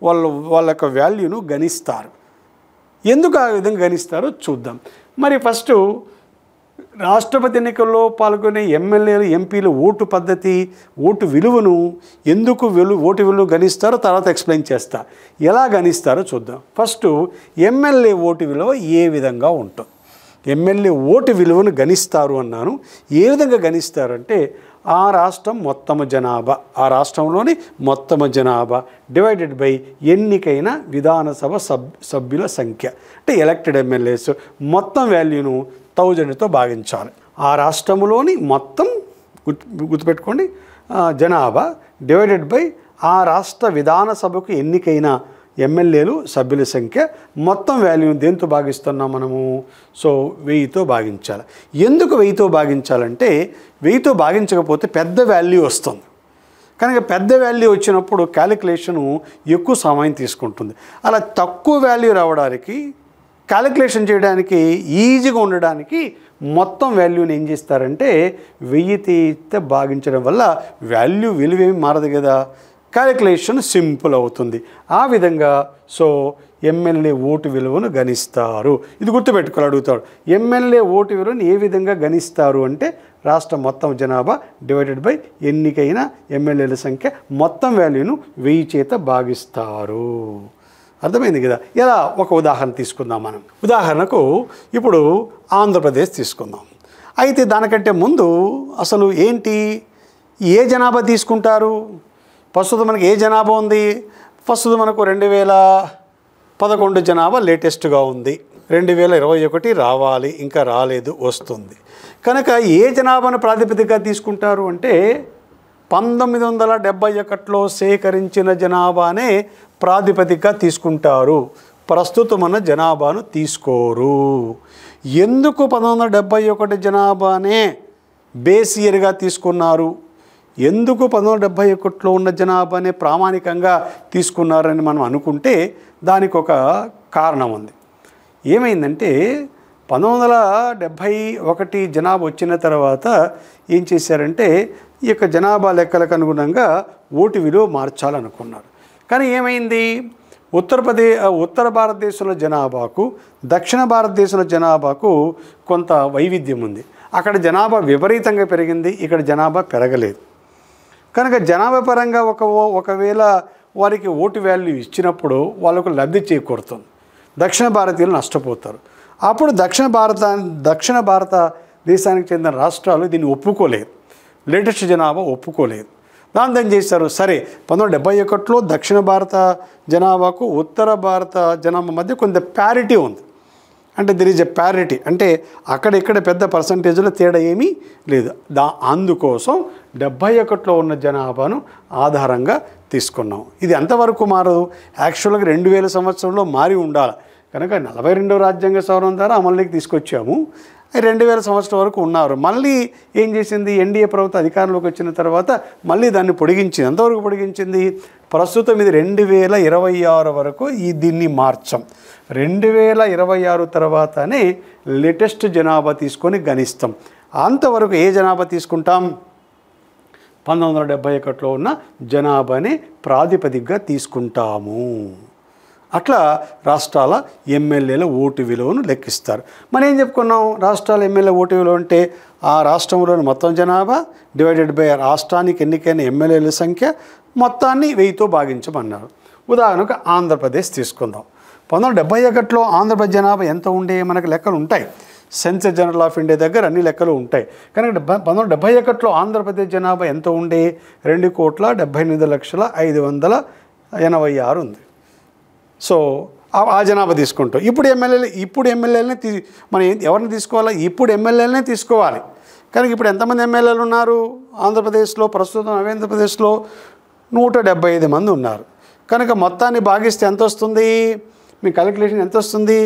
A: వాళ్ళ వాళ్ళ యొక్క వాల్యూను గణిస్తారు ఎందుకు ఆ విధంగా గణిస్తారో చూద్దాం మరి ఫస్ట్ రాష్ట్రపతి ఎన్నికల్లో పాల్గొనే ఎమ్మెల్యేలు ఎంపీలు ఓటు పద్ధతి ఓటు విలువను ఎందుకు విలు ఓటు విలువ గణిస్తారో తర్వాత ఎక్స్ప్లెయిన్ చేస్తా ఎలా గణిస్తారో చూద్దాం ఫస్ట్ ఎమ్మెల్యే ఓటు విలువ ఏ విధంగా ఉంటుంది ఎమ్మెల్యే ఓటు విలువను గణిస్తారు అన్నాను ఏ విధంగా గణిస్తారంటే ఆ రాష్ట్రం మొత్తము జనాభా ఆ రాష్ట్రంలోని మొత్తము జనాభా డివైడెడ్ బై ఎన్నికైన విధానసభ సబ్ సభ్యుల సంఖ్య అంటే ఎలక్టెడ్ ఎమ్మెల్యేస్ మొత్తం వాల్యూను థౌజండ్తో భాగించాలి ఆ రాష్ట్రంలోని మొత్తం గుర్తు గుర్తుపెట్టుకోండి జనాభా డివైడెడ్ బై ఆ రాష్ట్ర విధానసభకు ఎన్నికైన ఎమ్మెల్యేలు సభ్యుల సంఖ్య మొత్తం వాల్యూని దేంతో భాగిస్తున్నాం మనము సో వెయ్యితో భాగించాలి ఎందుకు వెయ్యితో భాగించాలంటే వెయ్యితో భాగించకపోతే పెద్ద వాల్యూ వస్తుంది కనుక పెద్ద వాల్యూ వచ్చినప్పుడు క్యాలిక్యులేషను ఎక్కువ సమయం తీసుకుంటుంది అలా తక్కువ వాల్యూ రావడానికి క్యాలిక్యులేషన్ చేయడానికి ఈజీగా ఉండడానికి మొత్తం వాల్యూని ఏం చేస్తారంటే వెయ్యి తీస్తే భాగించడం వల్ల వాల్యూ విలువేమి మారదు కదా క్యాలిక్యులేషన్ సింపుల్ అవుతుంది ఆ విధంగా సో ఎమ్మెల్యే ఓటు విలువను గణిస్తారు ఇది గుర్తుపెట్టుకోవాలి అడుగుతాడు ఎమ్మెల్యే ఓటు విలువను ఏ విధంగా గణిస్తారు అంటే రాష్ట్ర మొత్తం జనాభా డివైడెడ్ బై ఎన్నికైన ఎమ్మెల్యేల సంఖ్య మొత్తం వాల్యూను వెయ్యి చేత భాగిస్తారు అర్థమైంది కదా ఎలా ఒక ఉదాహరణ తీసుకుందాం మనం ఉదాహరణకు ఇప్పుడు ఆంధ్రప్రదేశ్ తీసుకుందాం అయితే దానికంటే ముందు అసలు ఏంటి ఏ జనాభా తీసుకుంటారు ప్రస్తుతం మనకి ఏ జనాభా ఉంది ప్రస్తుతం మనకు రెండు వేల పదకొండు జనాభా లేటెస్ట్గా ఉంది రెండు వేల ఇరవై ఒకటి రావాలి ఇంకా రాలేదు వస్తుంది కనుక ఏ జనాభాను ప్రాతిపదికగా తీసుకుంటారు అంటే పంతొమ్మిది వందల డెబ్బై ఒకటిలో సేకరించిన జనాభానే ప్రాతిపదికగా తీసుకుంటారు ప్రస్తుతం ఉన్న జనాభాను తీసుకోరు ఎందుకు పంతొమ్మిది వందల డెబ్బై ఒకటి జనాభానే బేస్ ఇయర్గా తీసుకున్నారు ఎందుకు పంతొమ్మిది డెబ్భై ఒకటిలో ఉన్న జనాభాని ప్రామాణికంగా తీసుకున్నారని మనం అనుకుంటే దానికి ఒక కారణం ఉంది ఏమైందంటే పంతొమ్మిది వందల డెబ్భై ఒకటి జనాభా వచ్చిన తర్వాత ఏం చేశారంటే ఈ యొక్క జనాభా లెక్కలకు అనుగుణంగా ఓటు విలువ మార్చాలనుకున్నారు కానీ ఏమైంది ఉత్తరప్రదేశ్ ఉత్తర భారతదేశంలో జనాభాకు దక్షిణ భారతదేశంలో జనాభాకు కొంత వైవిధ్యం ఉంది అక్కడ జనాభా విపరీతంగా పెరిగింది ఇక్కడ జనాభా పెరగలేదు కనుక జనాభా పరంగా ఒక ఒకవేళ వారికి ఓటు వాల్యూ ఇచ్చినప్పుడు వాళ్ళకు లబ్ధి చేకూరుతుంది దక్షిణ భారతీయులు నష్టపోతారు అప్పుడు దక్షిణ భారత దక్షిణ భారత దేశానికి చెందిన రాష్ట్రాలు దీన్ని ఒప్పుకోలేదు లేటెస్ట్ జనాభా ఒప్పుకోలేదు దాంతో ఏం చేస్తారు సరే పంతొమ్మిది డెబ్బై ఒకటిలో దక్షిణ భారత జనాభాకు ఉత్తర భారత జనాభా మధ్య కొంత ప్యారిటీ ఉంది అంటే దెర్ ఈజ్ ఎ ప్యారిటీ అంటే అక్కడ ఇక్కడ పెద్ద పర్సంటేజ్లో తేడా ఏమీ లేదు దా అందుకోసం డెబ్భై ఒకటిలో ఉన్న జనాభాను ఆధారంగా తీసుకున్నాం ఇది ఎంతవరకు మారదు యాక్చువల్గా రెండు వేల సంవత్సరంలో మారి ఉండాలి కనుక నలభై రెండవ రాజ్యాంగ సవరణ ద్వారా అమలులోకి తీసుకొచ్చాము రెండు వేల సంవత్సరం వరకు ఉన్నారు మళ్ళీ ఏం చేసింది ఎన్డీఏ ప్రభుత్వం అధికారంలోకి వచ్చిన తర్వాత మళ్ళీ దాన్ని పొడిగించింది ఎంతవరకు పొడిగించింది ప్రస్తుతం ఇది రెండు వేల ఇరవై ఆరు వరకు ఈ దీన్ని మార్చం రెండు వేల ఇరవై ఆరు తర్వాతనే లేటెస్ట్ జనాభా తీసుకొని గణిస్తాం అంతవరకు ఏ జనాభా తీసుకుంటాం పంతొమ్మిది వందల డెబ్భై ఒకటిలో ఉన్న జనాభాని ప్రాతిపదికగా తీసుకుంటాము అట్లా రాష్ట్రాల ఎమ్మెల్యేల ఓటు విలువను లెక్కిస్తారు మనం ఏం చెప్పుకున్నాం రాష్ట్రాల ఎమ్మెల్యే ఓటు విలువ అంటే ఆ రాష్ట్రంలోని మొత్తం జనాభా డివైడెడ్ బై రాష్ట్రానికి ఎన్నికైన ఎమ్మెల్యేల సంఖ్య మొత్తాన్ని వెయ్యితో భాగించమన్నారు ఉదాహరణకు ఆంధ్రప్రదేశ్ తీసుకుందాం పంతొమ్మిది డెబ్బై ఒకటిలో ఆంధ్రప్రదేశ్ జనాభా ఎంత ఉండే మనకు లెక్కలు ఉంటాయి సెన్సర్ జనరల్ ఆఫ్ ఇండియా దగ్గర అన్ని లెక్కలు ఉంటాయి కానీ పంతొమ్మిది డెబ్బై ఒకటిలో ఆంధ్రప్రదేశ్ జనాభా ఎంత ఉండే రెండు కోట్ల డెబ్బై ఎనిమిది లక్షల ఐదు వందల ఎనభై ఆరు ఉంది సో ఆ జనాభా తీసుకుంటాం ఇప్పుడు ఎమ్మెల్యేలు ఇప్పుడు ఎమ్మెల్యేలనే తీ మనం ఎవరిని తీసుకోవాలా ఇప్పుడు ఎమ్మెల్యేలనే తీసుకోవాలి కానీ ఇప్పుడు ఎంతమంది ఎమ్మెల్యేలు ఉన్నారు ఆంధ్రప్రదేశ్లో ప్రస్తుతం ఆంధ్రప్రదేశ్లో నూట డెబ్బై ఐదు మంది ఉన్నారు కనుక మొత్తాన్ని భాగిస్తే ఎంత వస్తుంది మీ క్యాలిక్యులేషన్ ఎంత వస్తుంది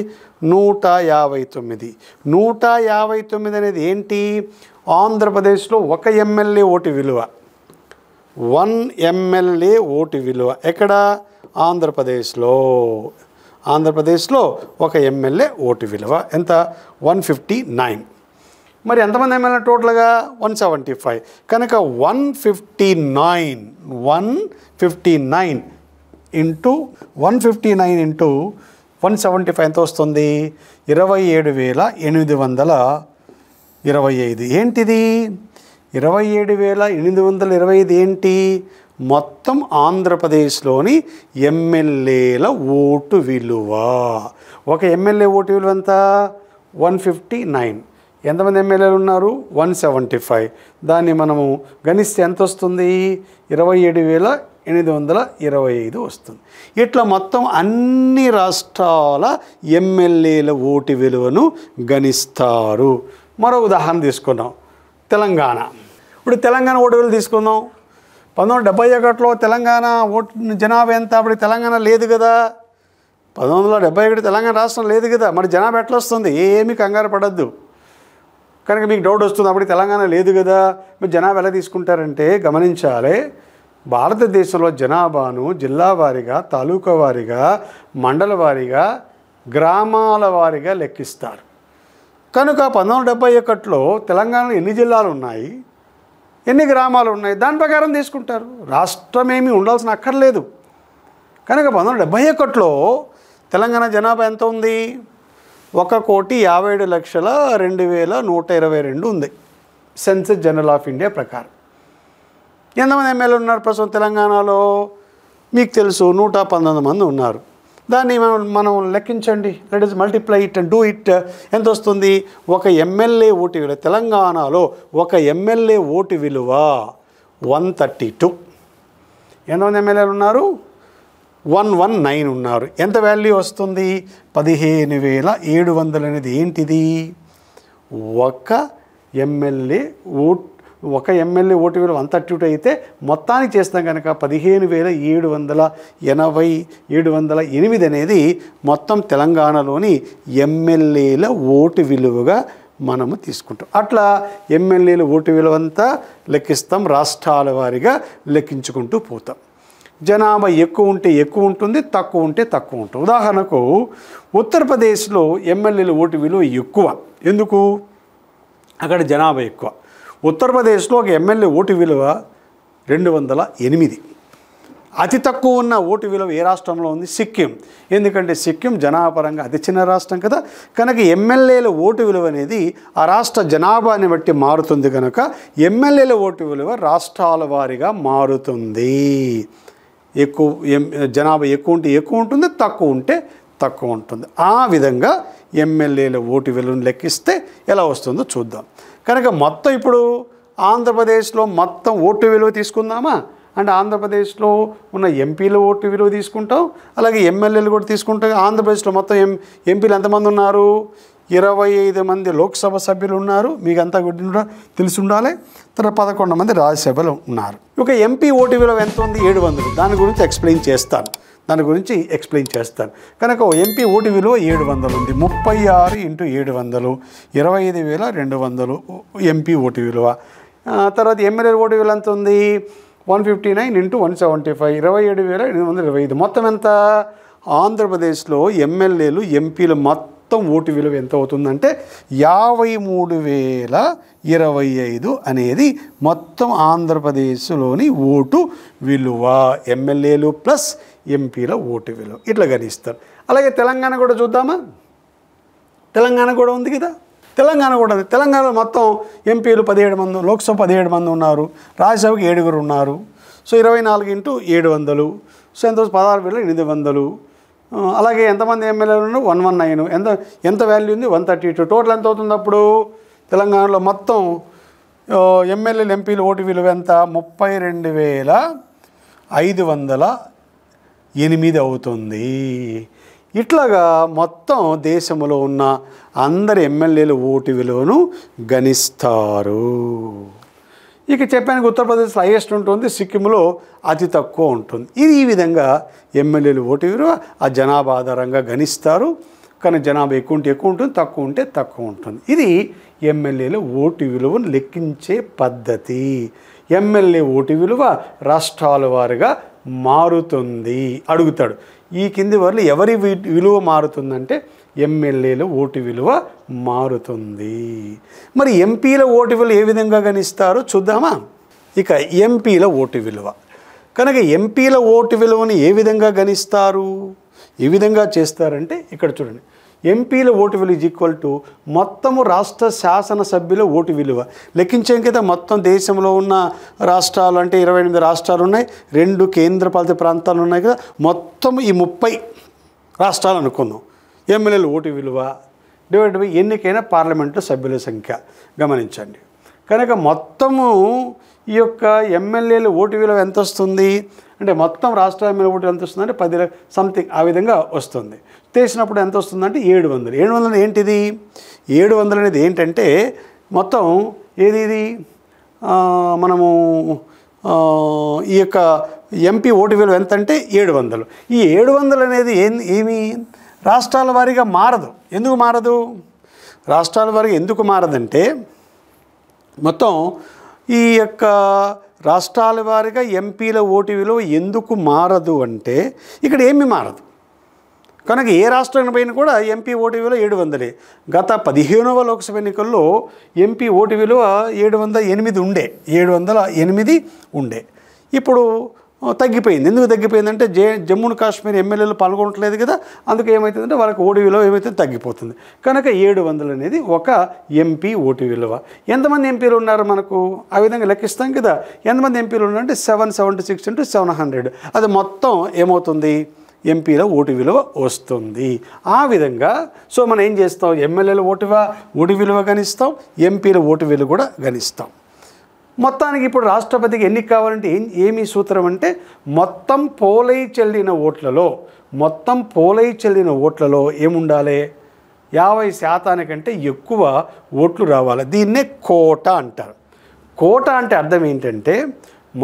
A: నూట యాభై తొమ్మిది నూట యాభై తొమ్మిది అనేది ఏంటి ఆంధ్రప్రదేశ్లో ఒక ఎమ్మెల్యే ఓటు విలువ వన్ ఎమ్మెల్యే ఓటు విలువ ఎక్కడ ఆంధ్రప్రదేశ్లో ఆంధ్రప్రదేశ్లో ఒక ఎమ్మెల్యే ఓటు విలువ ఎంత వన్ ఫిఫ్టీ నైన్ మరి ఎంతమంది ఎమ్మెల్యే టోటల్గా వన్ సెవెంటీ ఫైవ్ కనుక one fifty nine one fifty nine into one fifty nine into one seventy five ఎంత వస్తుంది ఇరవై ఏడు వేల ఎనిమిది వందల ఇరవై ఐదు ఏంటిది ఇరవై ఏడు వేల ఎనిమిది వందల ఇరవై ఐదు ఏంటి మొత్తం ఆంధ్రప్రదేశ్లోని ఎమ్మెల్యేల ఓటు విలువ ఒక ఎమ్మెల్యే ఓటు విలువ ఎంత వన్ ఫిఫ్టీ నైన్ ఎంతమంది ఎమ్మెల్యేలు ఉన్నారు వన్ సెవెంటీ ఫైవ్ దాన్ని మనము గణిస్తే ఎంత వస్తుంది ఇరవై ఏడు వేల ఎనిమిది వందల ఇరవై ఐదు వస్తుంది ఇట్లా మొత్తం అన్ని రాష్ట్రాల ఎమ్మెల్యేల ఓటు విలువను గణిస్తారు మరో ఉదాహరణ తీసుకున్నాం తెలంగాణ ఇప్పుడు తెలంగాణ ఓటు విలువ తీసుకుందాం పంతొమ్మిది డెబ్బై ఒకటిలో తెలంగాణ ఓటు జనాభా ఎంత అప్పుడు తెలంగాణ లేదు కదా పంతొమ్మిది వందల డెబ్బై ఒకటి తెలంగాణ రాష్ట్రం లేదు కదా మరి జనాభా ఎట్లా వస్తుంది ఏమీ కంగారు పడద్దు కనుక మీకు డౌట్ వస్తుంది అప్పుడు తెలంగాణ లేదు కదా మీరు జనాభా ఎలా తీసుకుంటారంటే గమనించాలి భారతదేశంలో జనాభాను జిల్లా వారీగా తాలూకా వారీగా మండల వారీగా గ్రామాల వారీగా లెక్కిస్తారు కనుక పంతొమ్మిది డెబ్బై ఒకటిలో తెలంగాణలో ఎన్ని జిల్లాలు ఉన్నాయి ఎన్ని గ్రామాలు ఉన్నాయి దాని ప్రకారం తీసుకుంటారు రాష్ట్రం ఏమీ ఉండాల్సిన అక్కర్లేదు కనుక పంతొమ్మిది డెబ్బై ఒకటిలో తెలంగాణ జనాభా ఎంత ఉంది ఒక కోటి యాభై ఏడు లక్షల రెండు వేల నూట ఇరవై రెండు ఉంది సెన్సెస్ జనరల్ ఆఫ్ ఇండియా ప్రకారం ఎంతమంది ఎమ్మెల్యేలు ఉన్నారు ప్రస్తుతం తెలంగాణలో మీకు తెలుసు నూట పంతొమ్మిది మంది ఉన్నారు దాన్ని మనం మనం లెక్కించండి let is multiply it and do it ఎంత వస్తుంది ఒక ఎమ్మెల్యే ఓటు విలువ తెలంగాణలో ఒక ఎమ్మెల్యే ఓటు విలువ వన్ థర్టీ టూ ఎంతమంది ఎమ్మెల్యేలు ఉన్నారు వన్ వన్ నైన్ ఉన్నారు ఎంత వాల్యూ వస్తుంది పదిహేను వేల ఏడు వందలు అనేది ఏంటిది ఒక ఎమ్మెల్యే ఓట్ ఒక ఎమ్మెల్యే ఓటు విలువ వన్ టూ అయితే మొత్తానికి చేస్తాం కనుక పదిహేను వేల ఏడు వందల ఎనభై ఏడు వందల ఎనిమిది అనేది మొత్తం తెలంగాణలోని ఎమ్మెల్యేల ఓటు విలువగా మనము తీసుకుంటాం అట్లా ఎమ్మెల్యేల ఓటు విలువ అంతా లెక్కిస్తాం రాష్ట్రాల వారిగా లెక్కించుకుంటూ పోతాం జనాభా ఎక్కువ ఉంటే ఎక్కువ ఉంటుంది తక్కువ ఉంటే తక్కువ ఉంటుంది ఉదాహరణకు ఉత్తరప్రదేశ్లో ఎమ్మెల్యేల ఓటు విలువ ఎక్కువ ఎందుకు అక్కడ జనాభా ఎక్కువ ఉత్తరప్రదేశ్లో ఒక ఎమ్మెల్యే ఓటు విలువ రెండు వందల ఎనిమిది అతి తక్కువ ఉన్న ఓటు విలువ ఏ రాష్ట్రంలో ఉంది సిక్కిం ఎందుకంటే సిక్కిం జనాభాపరంగా అతి చిన్న రాష్ట్రం కదా కనుక ఎమ్మెల్యేల ఓటు విలువ అనేది ఆ రాష్ట్ర జనాభాని బట్టి మారుతుంది కనుక ఎమ్మెల్యేల ఓటు విలువ రాష్ట్రాల వారీగా మారుతుంది ఎక్కువ జనాభా ఎక్కువ ఉంటే ఎక్కువ ఉంటుంది తక్కువ ఉంటే తక్కువ ఉంటుంది ఆ విధంగా ఎమ్మెల్యేల ఓటు విలువను లెక్కిస్తే ఎలా వస్తుందో చూద్దాం కనుక మొత్తం ఇప్పుడు ఆంధ్రప్రదేశ్లో మొత్తం ఓటు విలువ తీసుకుందామా అంటే ఆంధ్రప్రదేశ్లో ఉన్న ఎంపీల ఓటు విలువ తీసుకుంటాం అలాగే ఎమ్మెల్యేలు కూడా తీసుకుంటాం ఆంధ్రప్రదేశ్లో మొత్తం ఎం ఎంపీలు ఎంతమంది ఉన్నారు ఇరవై ఐదు మంది లోక్సభ సభ్యులు ఉన్నారు మీకు అంతా కూడా తెలిసి ఉండాలి తర్వాత పదకొండు మంది రాజ్యసభలు ఉన్నారు ఒక ఎంపీ ఓటు విలువ ఎంత ఉంది ఏడు వందలు దాని గురించి ఎక్స్ప్లెయిన్ చేస్తాను దాని గురించి ఎక్స్ప్లెయిన్ చేస్తాను కనుక ఎంపీ ఓటు విలువ ఏడు వందలు ఉంది ముప్పై ఆరు ఇంటూ ఏడు వందలు ఇరవై ఐదు వేల రెండు వందలు ఎంపీ ఓటు విలువ తర్వాత ఎమ్మెల్యే ఓటు విలువ ఎంత ఉంది one fifty nine into one seventy five ఇరవై ఏడు వేల ఎనిమిది వందల ఇరవై ఐదు మొత్తం ఎంత ఆంధ్రప్రదేశ్లో ఎమ్మెల్యేలు ఎంపీలు మొత్తం ఓటు విలువ ఎంత అవుతుందంటే యాభై మూడు వేల ఇరవై ఐదు అనేది మొత్తం ఆంధ్రప్రదేశ్లోని ఓటు విలువ ఎమ్మెల్యేలు ప్లస్ ఎంపీల ఓటు విలువ ఇట్లా గణిస్తారు అలాగే తెలంగాణ కూడా చూద్దామా తెలంగాణ కూడా ఉంది కదా తెలంగాణ కూడా తెలంగాణలో మొత్తం ఎంపీలు పదిహేడు మంది లోక్సభ పదిహేడు మంది ఉన్నారు రాజ్యసభకి ఏడుగురు ఉన్నారు సో ఇరవై నాలుగు ఇంటూ ఏడు వందలు సో ఎంత పదహారు వేల ఎనిమిది వందలు అలాగే ఎంతమంది ఎమ్మెల్యేలు ఉన్నారు వన్ వన్ నైన్ ఎంత ఎంత వాల్యూ ఉంది వన్ థర్టీ టూ టోటల్ ఎంత అవుతుంది అప్పుడు తెలంగాణలో మొత్తం ఎమ్మెల్యేలు ఎంపీలు ఓటు విలువ ఎంత ముప్పై రెండు వేల ఐదు వందల ఎనిమిది అవుతుంది ఇట్లాగా మొత్తం దేశంలో ఉన్న అందరి ఎమ్మెల్యేలు ఓటు విలువను గణిస్తారు ఇక చెప్పానికి ఉత్తరప్రదేశ్ హైయెస్ట్ ఉంటుంది సిక్కింలో అతి తక్కువ ఉంటుంది ఇది ఈ విధంగా ఎమ్మెల్యేలు ఓటు విలువ ఆ జనాభా ఆధారంగా గణిస్తారు కానీ జనాభా ఎక్కువ ఉంటే ఎక్కువ ఉంటుంది తక్కువ ఉంటే తక్కువ ఉంటుంది ఇది ఎమ్మెల్యేలు ఓటు విలువను లెక్కించే పద్ధతి ఎమ్మెల్యే ఓటు విలువ రాష్ట్రాల వారుగా మారుతుంది అడుగుతాడు ఈ కింది వర్లు ఎవరి విలువ మారుతుందంటే ఎమ్మెల్యేల ఓటు విలువ మారుతుంది మరి ఎంపీల ఓటు విలువ ఏ విధంగా గణిస్తారో చూద్దామా ఇక ఎంపీల ఓటు విలువ కనుక ఎంపీల ఓటు విలువని ఏ విధంగా గణిస్తారు ఏ విధంగా చేస్తారంటే ఇక్కడ చూడండి ఎంపీల ఓటు విలువ ఈజ్ ఈక్వల్ టు మొత్తము రాష్ట్ర శాసనసభ్యుల ఓటు విలువ లెక్కించాం కదా మొత్తం దేశంలో ఉన్న రాష్ట్రాలు అంటే ఇరవై ఎనిమిది రాష్ట్రాలు ఉన్నాయి రెండు కేంద్రపాలిత ప్రాంతాలు ఉన్నాయి కదా మొత్తం ఈ ముప్పై రాష్ట్రాలు అనుకుందాం ఎమ్మెల్యేల ఓటు విలువ డివైడ్ బై ఎన్నికైనా పార్లమెంట్లో సభ్యుల సంఖ్య గమనించండి కనుక మొత్తము ఈ యొక్క ఎమ్మెల్యేల ఓటు విలువ ఎంత వస్తుంది అంటే మొత్తం రాష్ట్ర ఎమ్మెల్యే ఓటు ఎంత వస్తుంది అంటే పది సంథింగ్ ఆ విధంగా వస్తుంది తీసినప్పుడు ఎంత వస్తుందంటే ఏడు వందలు ఏడు వందలు ఏంటిది ఏడు వందలు అనేది ఏంటంటే మొత్తం ఏది ఇది మనము ఈ యొక్క ఎంపీ ఓటు విలువ ఎంత అంటే ఏడు వందలు ఈ ఏడు వందలు అనేది ఏం ఏమి రాష్ట్రాల వారీగా మారదు ఎందుకు మారదు రాష్ట్రాల వారికి ఎందుకు మారదంటే మొత్తం ఈ యొక్క రాష్ట్రాల వారిగా ఎంపీల ఓటు విలువ ఎందుకు మారదు అంటే ఇక్కడ ఏమి మారదు కనుక ఏ రాష్ట్రం పైన కూడా ఎంపీ ఓటు విలువ ఏడు వందలే గత పదిహేనవ లోక్సభ ఎన్నికల్లో ఎంపీ ఓటు విలువ ఏడు వందల ఎనిమిది ఉండే ఏడు వందల ఎనిమిది ఉండే ఇప్పుడు తగ్గిపోయింది ఎందుకు తగ్గిపోయిందంటే జే జమ్మూ అండ్ కాశ్మీర్ ఎమ్మెల్యేలు పాల్గొనట్లేదు కదా అందుకు ఏమవుతుందంటే వాళ్ళకి ఓటు విలువ ఏమైతే తగ్గిపోతుంది కనుక ఏడు వందలు అనేది ఒక ఎంపీ ఓటు విలువ ఎంతమంది ఎంపీలు ఉన్నారు మనకు ఆ విధంగా లెక్కిస్తాం కదా ఎంతమంది ఎంపీలు ఉన్నారంటే seven seventy six into seven hundred అది మొత్తం ఏమవుతుంది ఎంపీల ఓటు విలువ వస్తుంది ఆ విధంగా సో మనం ఏం చేస్తాం ఎమ్మెల్యేల ఓటువ ఓటు విలువ గణిస్తాం ఎంపీల ఓటు విలువ కూడా గణిస్తాం మొత్తానికి ఇప్పుడు రాష్ట్రపతికి ఎన్నిక కావాలంటే ఏం ఏమి సూత్రం అంటే మొత్తం పోలై చెల్లిన ఓట్లలో మొత్తం పోలై చెల్లిన ఓట్లలో ఏముండాలి యాభై శాతానికంటే ఎక్కువ ఓట్లు రావాలి దీన్నే కోట అంటారు కోట అంటే అర్థం ఏంటంటే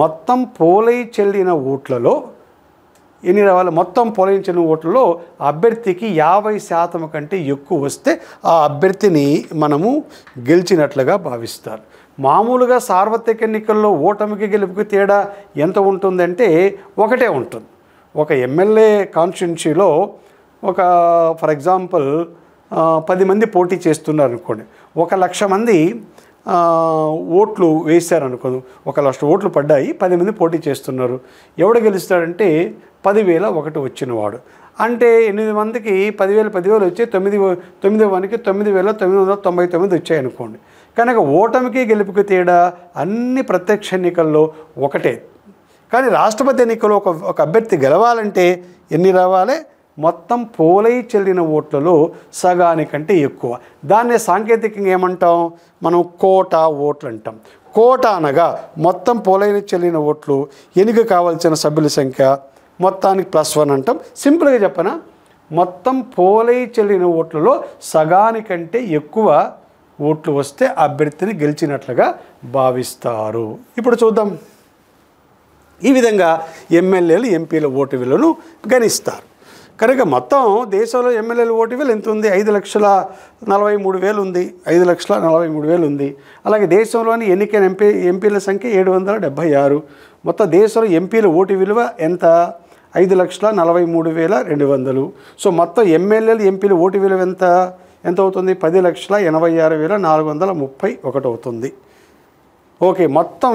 A: మొత్తం పోలై చెల్లిన ఓట్లలో ఎన్ని రావాలి మొత్తం పోలించిన ఓట్లలో అభ్యర్థికి యాభై శాతం కంటే ఎక్కువ వస్తే ఆ అభ్యర్థిని మనము గెలిచినట్లుగా భావిస్తారు మామూలుగా సార్వత్రిక ఎన్నికల్లో ఓటమికి గెలుపుకి తేడా ఎంత ఉంటుందంటే ఒకటే ఉంటుంది ఒక ఎమ్మెల్యే కాన్స్టిట్యున్సీలో ఒక ఫర్ ఎగ్జాంపుల్ పది మంది పోటీ చేస్తున్నారు అనుకోండి ఒక లక్ష మంది ఓట్లు వేశారు అనుకో ఒక లక్ష ఓట్లు పడ్డాయి పది మంది పోటీ చేస్తున్నారు ఎవడు గెలుస్తాడంటే పదివేల ఒకటి వచ్చినవాడు అంటే ఎనిమిది మందికి పదివేలు పదివేలు వచ్చి తొమ్మిది తొమ్మిది మందికి తొమ్మిది వేల తొమ్మిది వందల తొంభై తొమ్మిది వచ్చాయనుకోండి కనుక ఓటమికి గెలుపుకి తేడా అన్ని ప్రత్యక్ష ఎన్నికల్లో ఒకటే కానీ రాష్ట్రపతి ఎన్నికల్లో ఒక ఒక అభ్యర్థి గెలవాలంటే ఎన్ని రావాలి మొత్తం పోలై చెల్లిన ఓట్లలో సగానికంటే ఎక్కువ దాన్నే సాంకేతికంగా ఏమంటాం మనం కోటా ఓట్లు అంటాం కోట అనగా మొత్తం పోలైన చెల్లిన ఓట్లు ఎన్నిక కావాల్సిన సభ్యుల సంఖ్య మొత్తానికి ప్లస్ వన్ అంటాం సింపుల్గా చెప్పన మొత్తం పోలై చెల్లిన ఓట్లలో సగానికంటే ఎక్కువ ఓట్లు వస్తే అభ్యర్థిని గెలిచినట్లుగా భావిస్తారు ఇప్పుడు చూద్దాం ఈ విధంగా ఎమ్మెల్యేలు ఎంపీల ఓటు విలువను గణిస్తారు కనుక మొత్తం దేశంలో ఎమ్మెల్యేల ఓటు విలువ ఎంత ఉంది ఐదు లక్షల నలభై మూడు వేలు ఉంది ఐదు లక్షల నలభై మూడు వేలు ఉంది అలాగే దేశంలోని ఎన్నికైన ఎంపీ ఎంపీల సంఖ్య ఏడు వందల డెబ్భై ఆరు మొత్తం దేశంలో ఎంపీల ఓటు విలువ ఎంత ఐదు లక్షల నలభై మూడు వేల రెండు వందలు సో మొత్తం ఎమ్మెల్యేలు ఎంపీలు ఓటు విలువ ఎంత ఎంత అవుతుంది పది లక్షల ఎనభై ఆరు వేల నాలుగు వందల ముప్పై ఒకటి అవుతుంది ఓకే మొత్తం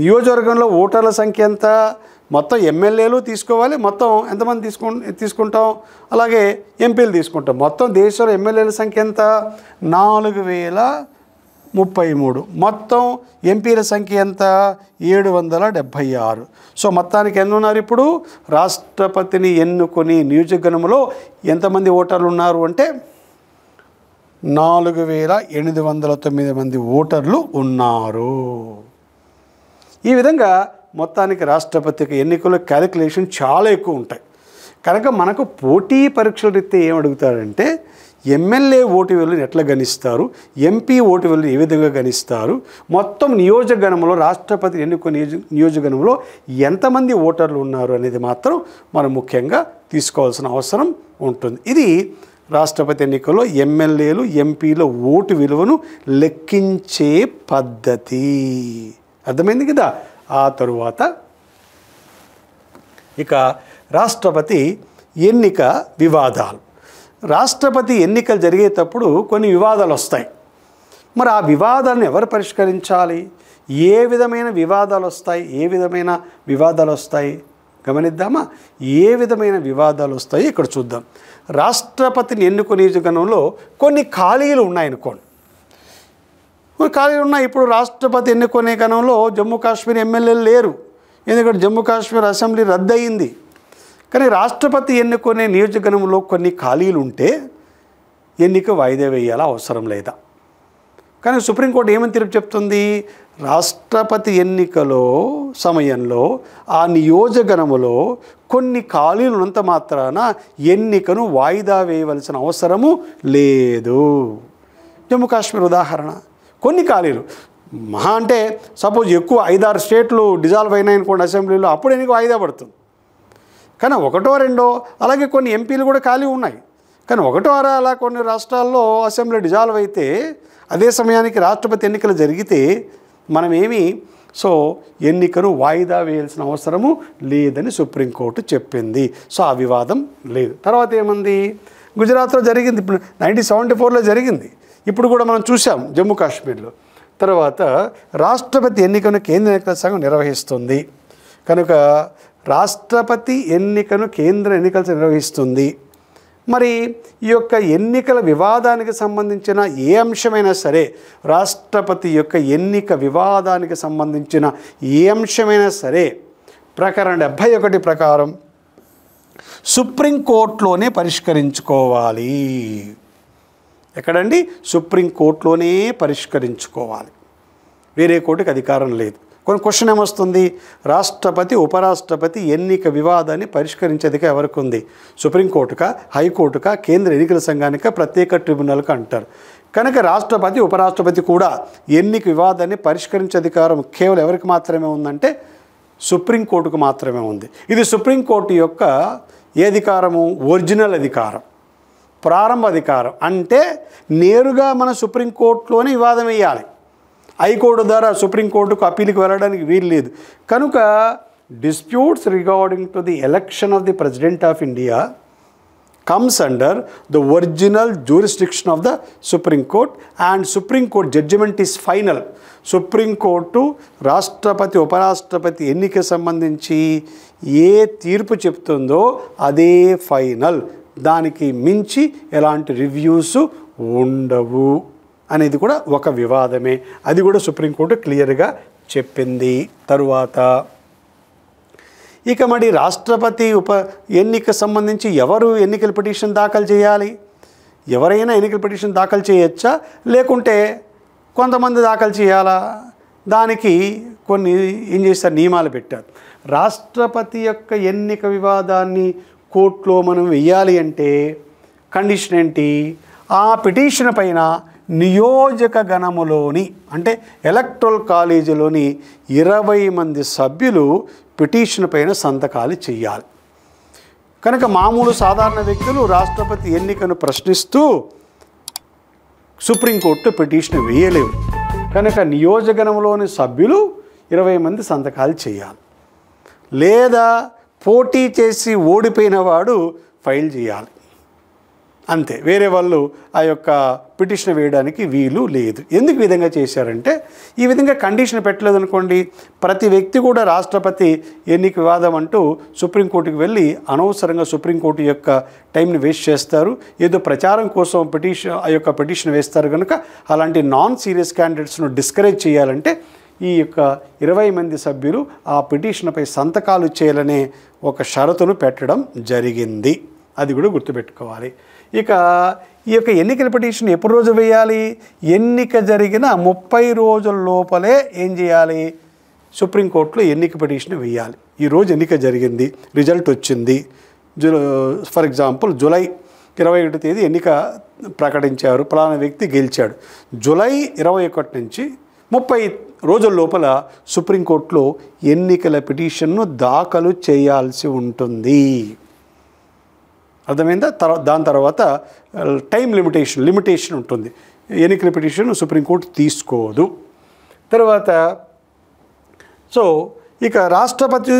A: నియోజకవర్గంలో ఓటర్ల సంఖ్య ఎంత మొత్తం ఎమ్మెల్యేలు తీసుకోవాలి మొత్తం ఎంతమంది తీసుకు తీసుకుంటాం అలాగే ఎంపీలు తీసుకుంటాం మొత్తం దేశంలో ఎమ్మెల్యేల సంఖ్య ఎంత నాలుగు వేల ముప్పై మూడు మొత్తం ఎంపీల సంఖ్య ఎంత ఏడు వందల డెబ్భై ఆరు సో మొత్తానికి ఎన్ని ఉన్నారు ఇప్పుడు రాష్ట్రపతిని ఎన్నుకొని నియోజకవర్గంలో ఎంతమంది ఓటర్లు ఉన్నారు అంటే నాలుగు వేల ఎనిమిది వందల తొమ్మిది మంది ఓటర్లు ఉన్నారు ఈ విధంగా మొత్తానికి రాష్ట్రపతికి ఎన్నికల క్యాలిక్యులేషన్ చాలా ఎక్కువ ఉంటాయి కనుక మనకు పోటీ పరీక్షల రీతి ఏమడుగుతారంటే ఎమ్మెల్యే ఓటు విలువను ఎట్లా గణిస్తారు ఎంపీ ఓటు విలువను ఏ విధంగా గణిస్తారు మొత్తం నియోజకగణంలో రాష్ట్రపతి నియోజ నియోజకగణంలో ఎంతమంది ఓటర్లు ఉన్నారు అనేది మాత్రం మనం ముఖ్యంగా తీసుకోవాల్సిన అవసరం ఉంటుంది ఇది రాష్ట్రపతి ఎన్నికల్లో ఎమ్మెల్యేలు ఎంపీల ఓటు విలువను లెక్కించే పద్ధతి అర్థమైంది కదా ఆ తరువాత ఇక రాష్ట్రపతి ఎన్నిక వివాదాలు రాష్ట్రపతి ఎన్నికలు జరిగేటప్పుడు కొన్ని వివాదాలు వస్తాయి మరి ఆ వివాదాలను ఎవరు పరిష్కరించాలి ఏ విధమైన వివాదాలు వస్తాయి ఏ విధమైన వివాదాలు వస్తాయి గమనిద్దామా ఏ విధమైన వివాదాలు వస్తాయి ఇక్కడ చూద్దాం రాష్ట్రపతిని ఎన్నుకు నియోజకవర్గంలో కొన్ని ఖాళీలు ఉన్నాయనుకోండి కొన్ని ఖాళీలు ఉన్నాయి ఇప్పుడు రాష్ట్రపతి ఎన్నుకునే గణంలో జమ్మూ కాశ్మీర్ ఎమ్మెల్యేలు లేరు ఎందుకంటే జమ్మూ కాశ్మీర్ అసెంబ్లీ రద్దయింది కానీ రాష్ట్రపతి ఎన్నుకునే నియోజకవర్గంలో కొన్ని ఖాళీలు ఉంటే ఎన్నిక వాయిదా వేయాలా అవసరం లేదా కానీ సుప్రీంకోర్టు ఏమని తీర్పు చెప్తుంది రాష్ట్రపతి ఎన్నికలో సమయంలో ఆ నియోజకవర్గంలో కొన్ని ఖాళీలు ఉన్నంత మాత్రాన ఎన్నికను వాయిదా వేయవలసిన అవసరము లేదు జమ్మూ కాశ్మీర్ ఉదాహరణ కొన్ని ఖాళీలు మహా అంటే సపోజ్ ఎక్కువ ఐదారు స్టేట్లు డిజాల్వ్ అనుకోండి అసెంబ్లీలో అప్పుడు ఎన్నిక వాయిదా పడుతుంది కానీ ఒకటో రెండో అలాగే కొన్ని ఎంపీలు కూడా ఖాళీ ఉన్నాయి కానీ ఒకటో అర అలా కొన్ని రాష్ట్రాల్లో అసెంబ్లీ డిజాల్వ్ అయితే అదే సమయానికి రాష్ట్రపతి ఎన్నికలు జరిగితే మనమేమి సో ఎన్నికను వాయిదా వేయాల్సిన అవసరము లేదని సుప్రీంకోర్టు చెప్పింది సో ఆ వివాదం లేదు తర్వాత ఏమంది గుజరాత్లో జరిగింది ఇప్పుడు నైన్టీన్ సెవెంటీ ఫోర్లో జరిగింది ఇప్పుడు కూడా మనం చూసాం జమ్మూ కాశ్మీర్లో తర్వాత రాష్ట్రపతి ఎన్నికను కేంద్ర ఎన్నికల సంఘం నిర్వహిస్తుంది కనుక రాష్ట్రపతి ఎన్నికను కేంద్ర ఎన్నికలు నిర్వహిస్తుంది మరి ఈ యొక్క ఎన్నికల వివాదానికి సంబంధించిన ఏ అంశమైనా సరే రాష్ట్రపతి యొక్క ఎన్నిక వివాదానికి సంబంధించిన ఏ అంశమైనా సరే ప్రకరణ డెబ్భై ఒకటి ప్రకారం సుప్రీంకోర్టులోనే పరిష్కరించుకోవాలి ఎక్కడండి సుప్రీంకోర్టులోనే పరిష్కరించుకోవాలి వేరే కోర్టుకి అధికారం లేదు కొన్ని క్వశ్చన్ ఏమొస్తుంది రాష్ట్రపతి ఉపరాష్ట్రపతి ఎన్నిక వివాదాన్ని పరిష్కరించేదిగా ఎవరికి ఉంది సుప్రీంకోర్టుగా హైకోర్టుగా కేంద్ర ఎన్నికల సంఘానిక ప్రత్యేక ట్రిబ్యునల్గా అంటారు కనుక రాష్ట్రపతి ఉపరాష్ట్రపతి కూడా ఎన్నిక వివాదాన్ని పరిష్కరించే అధికారం కేవలం ఎవరికి మాత్రమే ఉందంటే సుప్రీంకోర్టుకు మాత్రమే ఉంది ఇది సుప్రీంకోర్టు యొక్క ఏ అధికారము ఒరిజినల్ అధికారం ప్రారంభ అధికారం అంటే నేరుగా మన సుప్రీంకోర్టులోనే వివాదం వేయాలి హైకోర్టు ద్వారా సుప్రీంకోర్టుకు అప్పీల్కి వెళ్ళడానికి వీలు లేదు కనుక disputes regarding to the election of the president of India comes under the original jurisdiction of the supreme court and supreme court judgement is final supreme court రాష్ట్రపతి ఉపరాష్ట్రపతి ఎన్నిక సంబంధించి ఏ తీర్పు చెప్తుందో అదే ఫైనల్ దానికి మించి ఎలాంటి రివ్యూస్ ఉండవు అనేది కూడా ఒక వివాదమే అది కూడా సుప్రీంకోర్టు క్లియర్గా చెప్పింది తరువాత ఇక మరి రాష్ట్రపతి ఉప ఎన్నిక సంబంధించి ఎవరు ఎన్నికల పిటిషన్ దాఖలు చేయాలి ఎవరైనా ఎన్నికల పిటిషన్ దాఖలు చేయొచ్చా లేకుంటే కొంతమంది దాఖలు చేయాలా దానికి కొన్ని ఏం చేస్తారు నియమాలు పెట్టారు రాష్ట్రపతి యొక్క ఎన్నిక వివాదాన్ని కోర్టులో మనం వెయ్యాలి అంటే కండిషన్ ఏంటి ఆ పిటిషన్ పైన నియోజక గణములోని అంటే ఎలక్ట్రల్ కాలేజీలోని ఇరవై మంది సభ్యులు పిటిషన్ పైన సంతకాలు చేయాలి కనుక మామూలు సాధారణ వ్యక్తులు రాష్ట్రపతి ఎన్నికను ప్రశ్నిస్తూ సుప్రీంకోర్టు పిటిషన్ వేయలేవు కనుక నియోజకగణంలోని సభ్యులు ఇరవై మంది సంతకాలు చేయాలి లేదా పోటీ చేసి ఓడిపోయిన వాడు ఫైల్ చేయాలి అంతే వేరే వాళ్ళు ఆ యొక్క పిటిషన్ వేయడానికి వీలు లేదు ఎందుకు విధంగా చేశారంటే ఈ విధంగా కండిషన్ పెట్టలేదు అనుకోండి ప్రతి వ్యక్తి కూడా రాష్ట్రపతి ఎన్నిక వివాదం అంటూ సుప్రీంకోర్టుకి వెళ్ళి అనవసరంగా సుప్రీంకోర్టు యొక్క టైంని వేస్ట్ చేస్తారు ఏదో ప్రచారం కోసం పిటిషన్ ఆ యొక్క పిటిషన్ వేస్తారు కనుక అలాంటి నాన్ సీరియస్ క్యాండిడేట్స్ను డిస్కరేజ్ చేయాలంటే ఈ యొక్క ఇరవై మంది సభ్యులు ఆ పిటిషన్పై సంతకాలు చేయాలనే ఒక షరతును పెట్టడం జరిగింది అది కూడా గుర్తుపెట్టుకోవాలి ఇక ఈ యొక్క ఎన్నికల పిటిషన్ ఎప్పుడు రోజు వేయాలి ఎన్నిక జరిగిన ముప్పై రోజుల లోపలే ఏం చేయాలి సుప్రీంకోర్టులో ఎన్నిక పిటిషన్ వేయాలి ఈరోజు ఎన్నిక జరిగింది రిజల్ట్ వచ్చింది ఫర్ ఎగ్జాంపుల్ జూలై ఇరవై ఒకటి తేదీ ఎన్నిక ప్రకటించారు ప్రధాన వ్యక్తి గెలిచాడు జూలై ఇరవై ఒకటి నుంచి ముప్పై రోజుల లోపల సుప్రీంకోర్టులో ఎన్నికల పిటిషన్ను దాఖలు చేయాల్సి ఉంటుంది అర్థమైందా తర్వాత దాని తర్వాత టైం లిమిటేషన్ లిమిటేషన్ ఉంటుంది ఎన్నిక లిమిటేషన్ సుప్రీంకోర్టు తీసుకోదు తర్వాత సో ఇక రాష్ట్రపతి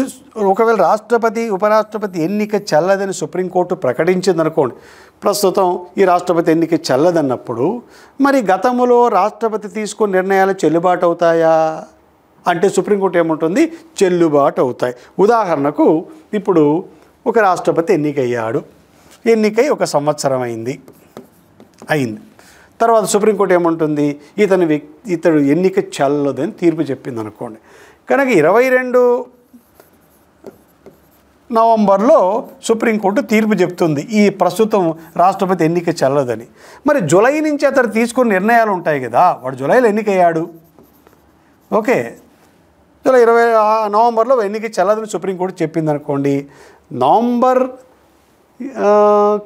A: ఒకవేళ రాష్ట్రపతి ఉపరాష్ట్రపతి ఎన్నిక చల్లదని సుప్రీంకోర్టు ప్రకటించింది అనుకోండి ప్రస్తుతం ఈ రాష్ట్రపతి ఎన్నిక చల్లదన్నప్పుడు మరి గతంలో రాష్ట్రపతి తీసుకున్న నిర్ణయాలు చెల్లుబాటు అవుతాయా అంటే సుప్రీంకోర్టు ఏముంటుంది చెల్లుబాటు అవుతాయి ఉదాహరణకు ఇప్పుడు ఒక రాష్ట్రపతి ఎన్నికయ్యాడు ఎన్నికై ఒక సంవత్సరం అయింది అయింది తర్వాత సుప్రీంకోర్టు ఏమంటుంది ఇతని వ్యక్తి ఇతడు ఎన్నిక చల్లదని తీర్పు చెప్పింది అనుకోండి కనుక ఇరవై రెండు నవంబర్లో సుప్రీంకోర్టు తీర్పు చెప్తుంది ఈ ప్రస్తుతం రాష్ట్రపతి ఎన్నిక చెల్లదని మరి జులై నుంచి అతను తీసుకున్న నిర్ణయాలు ఉంటాయి కదా వాడు జులైలో ఎన్నికయ్యాడు ఓకే జులై ఇరవై నవంబర్లో ఎన్నిక చెల్లదని సుప్రీంకోర్టు చెప్పింది అనుకోండి నవంబర్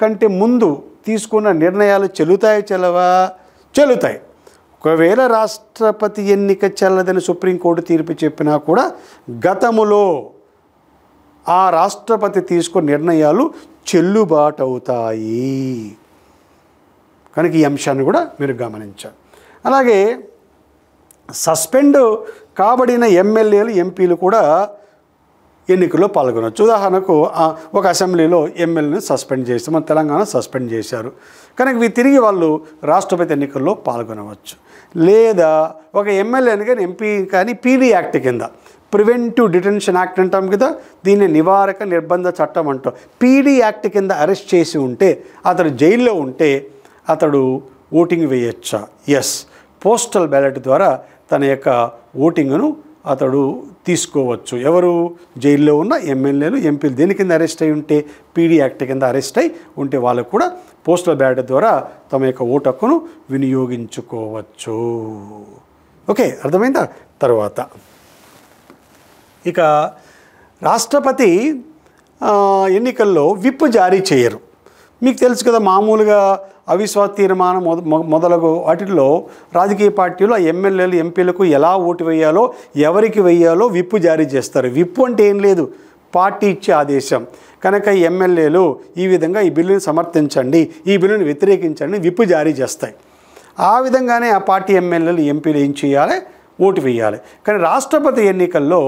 A: కంటే ముందు తీసుకున్న నిర్ణయాలు చెల్లుతాయి చెలవా చెల్లుతాయి ఒకవేళ రాష్ట్రపతి ఎన్నిక చెల్లదని సుప్రీంకోర్టు తీర్పు చెప్పినా కూడా గతములో ఆ రాష్ట్రపతి తీసుకున్న నిర్ణయాలు చెల్లుబాటు అవుతాయి కనుక ఈ అంశాన్ని కూడా మీరు గమనించాలి అలాగే సస్పెండ్ కాబడిన ఎమ్మెల్యేలు ఎంపీలు కూడా ఎన్నికల్లో పాల్గొనవచ్చు ఉదాహరణకు ఒక అసెంబ్లీలో ఎమ్మెల్యేని సస్పెండ్ చేస్తే మన తెలంగాణ సస్పెండ్ చేశారు కనుక ఇవి తిరిగి వాళ్ళు రాష్ట్రపతి ఎన్నికల్లో పాల్గొనవచ్చు లేదా ఒక ఎమ్మెల్యేని కానీ ఎంపీ కానీ పీడీ యాక్ట్ కింద ప్రివెంటివ్ డిటెన్షన్ యాక్ట్ అంటాం కదా దీన్ని నివారక నిర్బంధ చట్టం అంటాం పీడీ యాక్ట్ కింద అరెస్ట్ చేసి ఉంటే అతడు జైల్లో ఉంటే అతడు ఓటింగ్ వేయచ్చా ఎస్ పోస్టల్ బ్యాలెట్ ద్వారా తన యొక్క ఓటింగ్ను అతడు తీసుకోవచ్చు ఎవరు జైల్లో ఉన్న ఎమ్మెల్యేలు ఎంపీలు దేని కింద అరెస్ట్ అయి ఉంటే పీడీ యాక్ట్ కింద అరెస్ట్ అయి ఉంటే వాళ్ళకు కూడా పోస్టల్ బ్యాలెట్ ద్వారా తమ యొక్క ఓటు హక్కును వినియోగించుకోవచ్చు ఓకే అర్థమైందా తర్వాత ఇక రాష్ట్రపతి ఎన్నికల్లో విప్ జారీ చేయరు మీకు తెలుసు కదా మామూలుగా అవిశ్వాస తీర్మానం మొదలగు వాటిల్లో రాజకీయ పార్టీలు ఆ ఎమ్మెల్యేలు ఎంపీలకు ఎలా ఓటు వేయాలో ఎవరికి వేయాలో విప్పు జారీ చేస్తారు విప్పు అంటే ఏం లేదు పార్టీ ఇచ్చే ఆదేశం కనుక ఎమ్మెల్యేలు ఈ విధంగా ఈ బిల్లుని సమర్థించండి ఈ బిల్లుని వ్యతిరేకించండి విప్పు జారీ చేస్తాయి ఆ విధంగానే ఆ పార్టీ ఎమ్మెల్యేలు ఎంపీలు ఏం చేయాలి ఓటు వేయాలి కానీ రాష్ట్రపతి ఎన్నికల్లో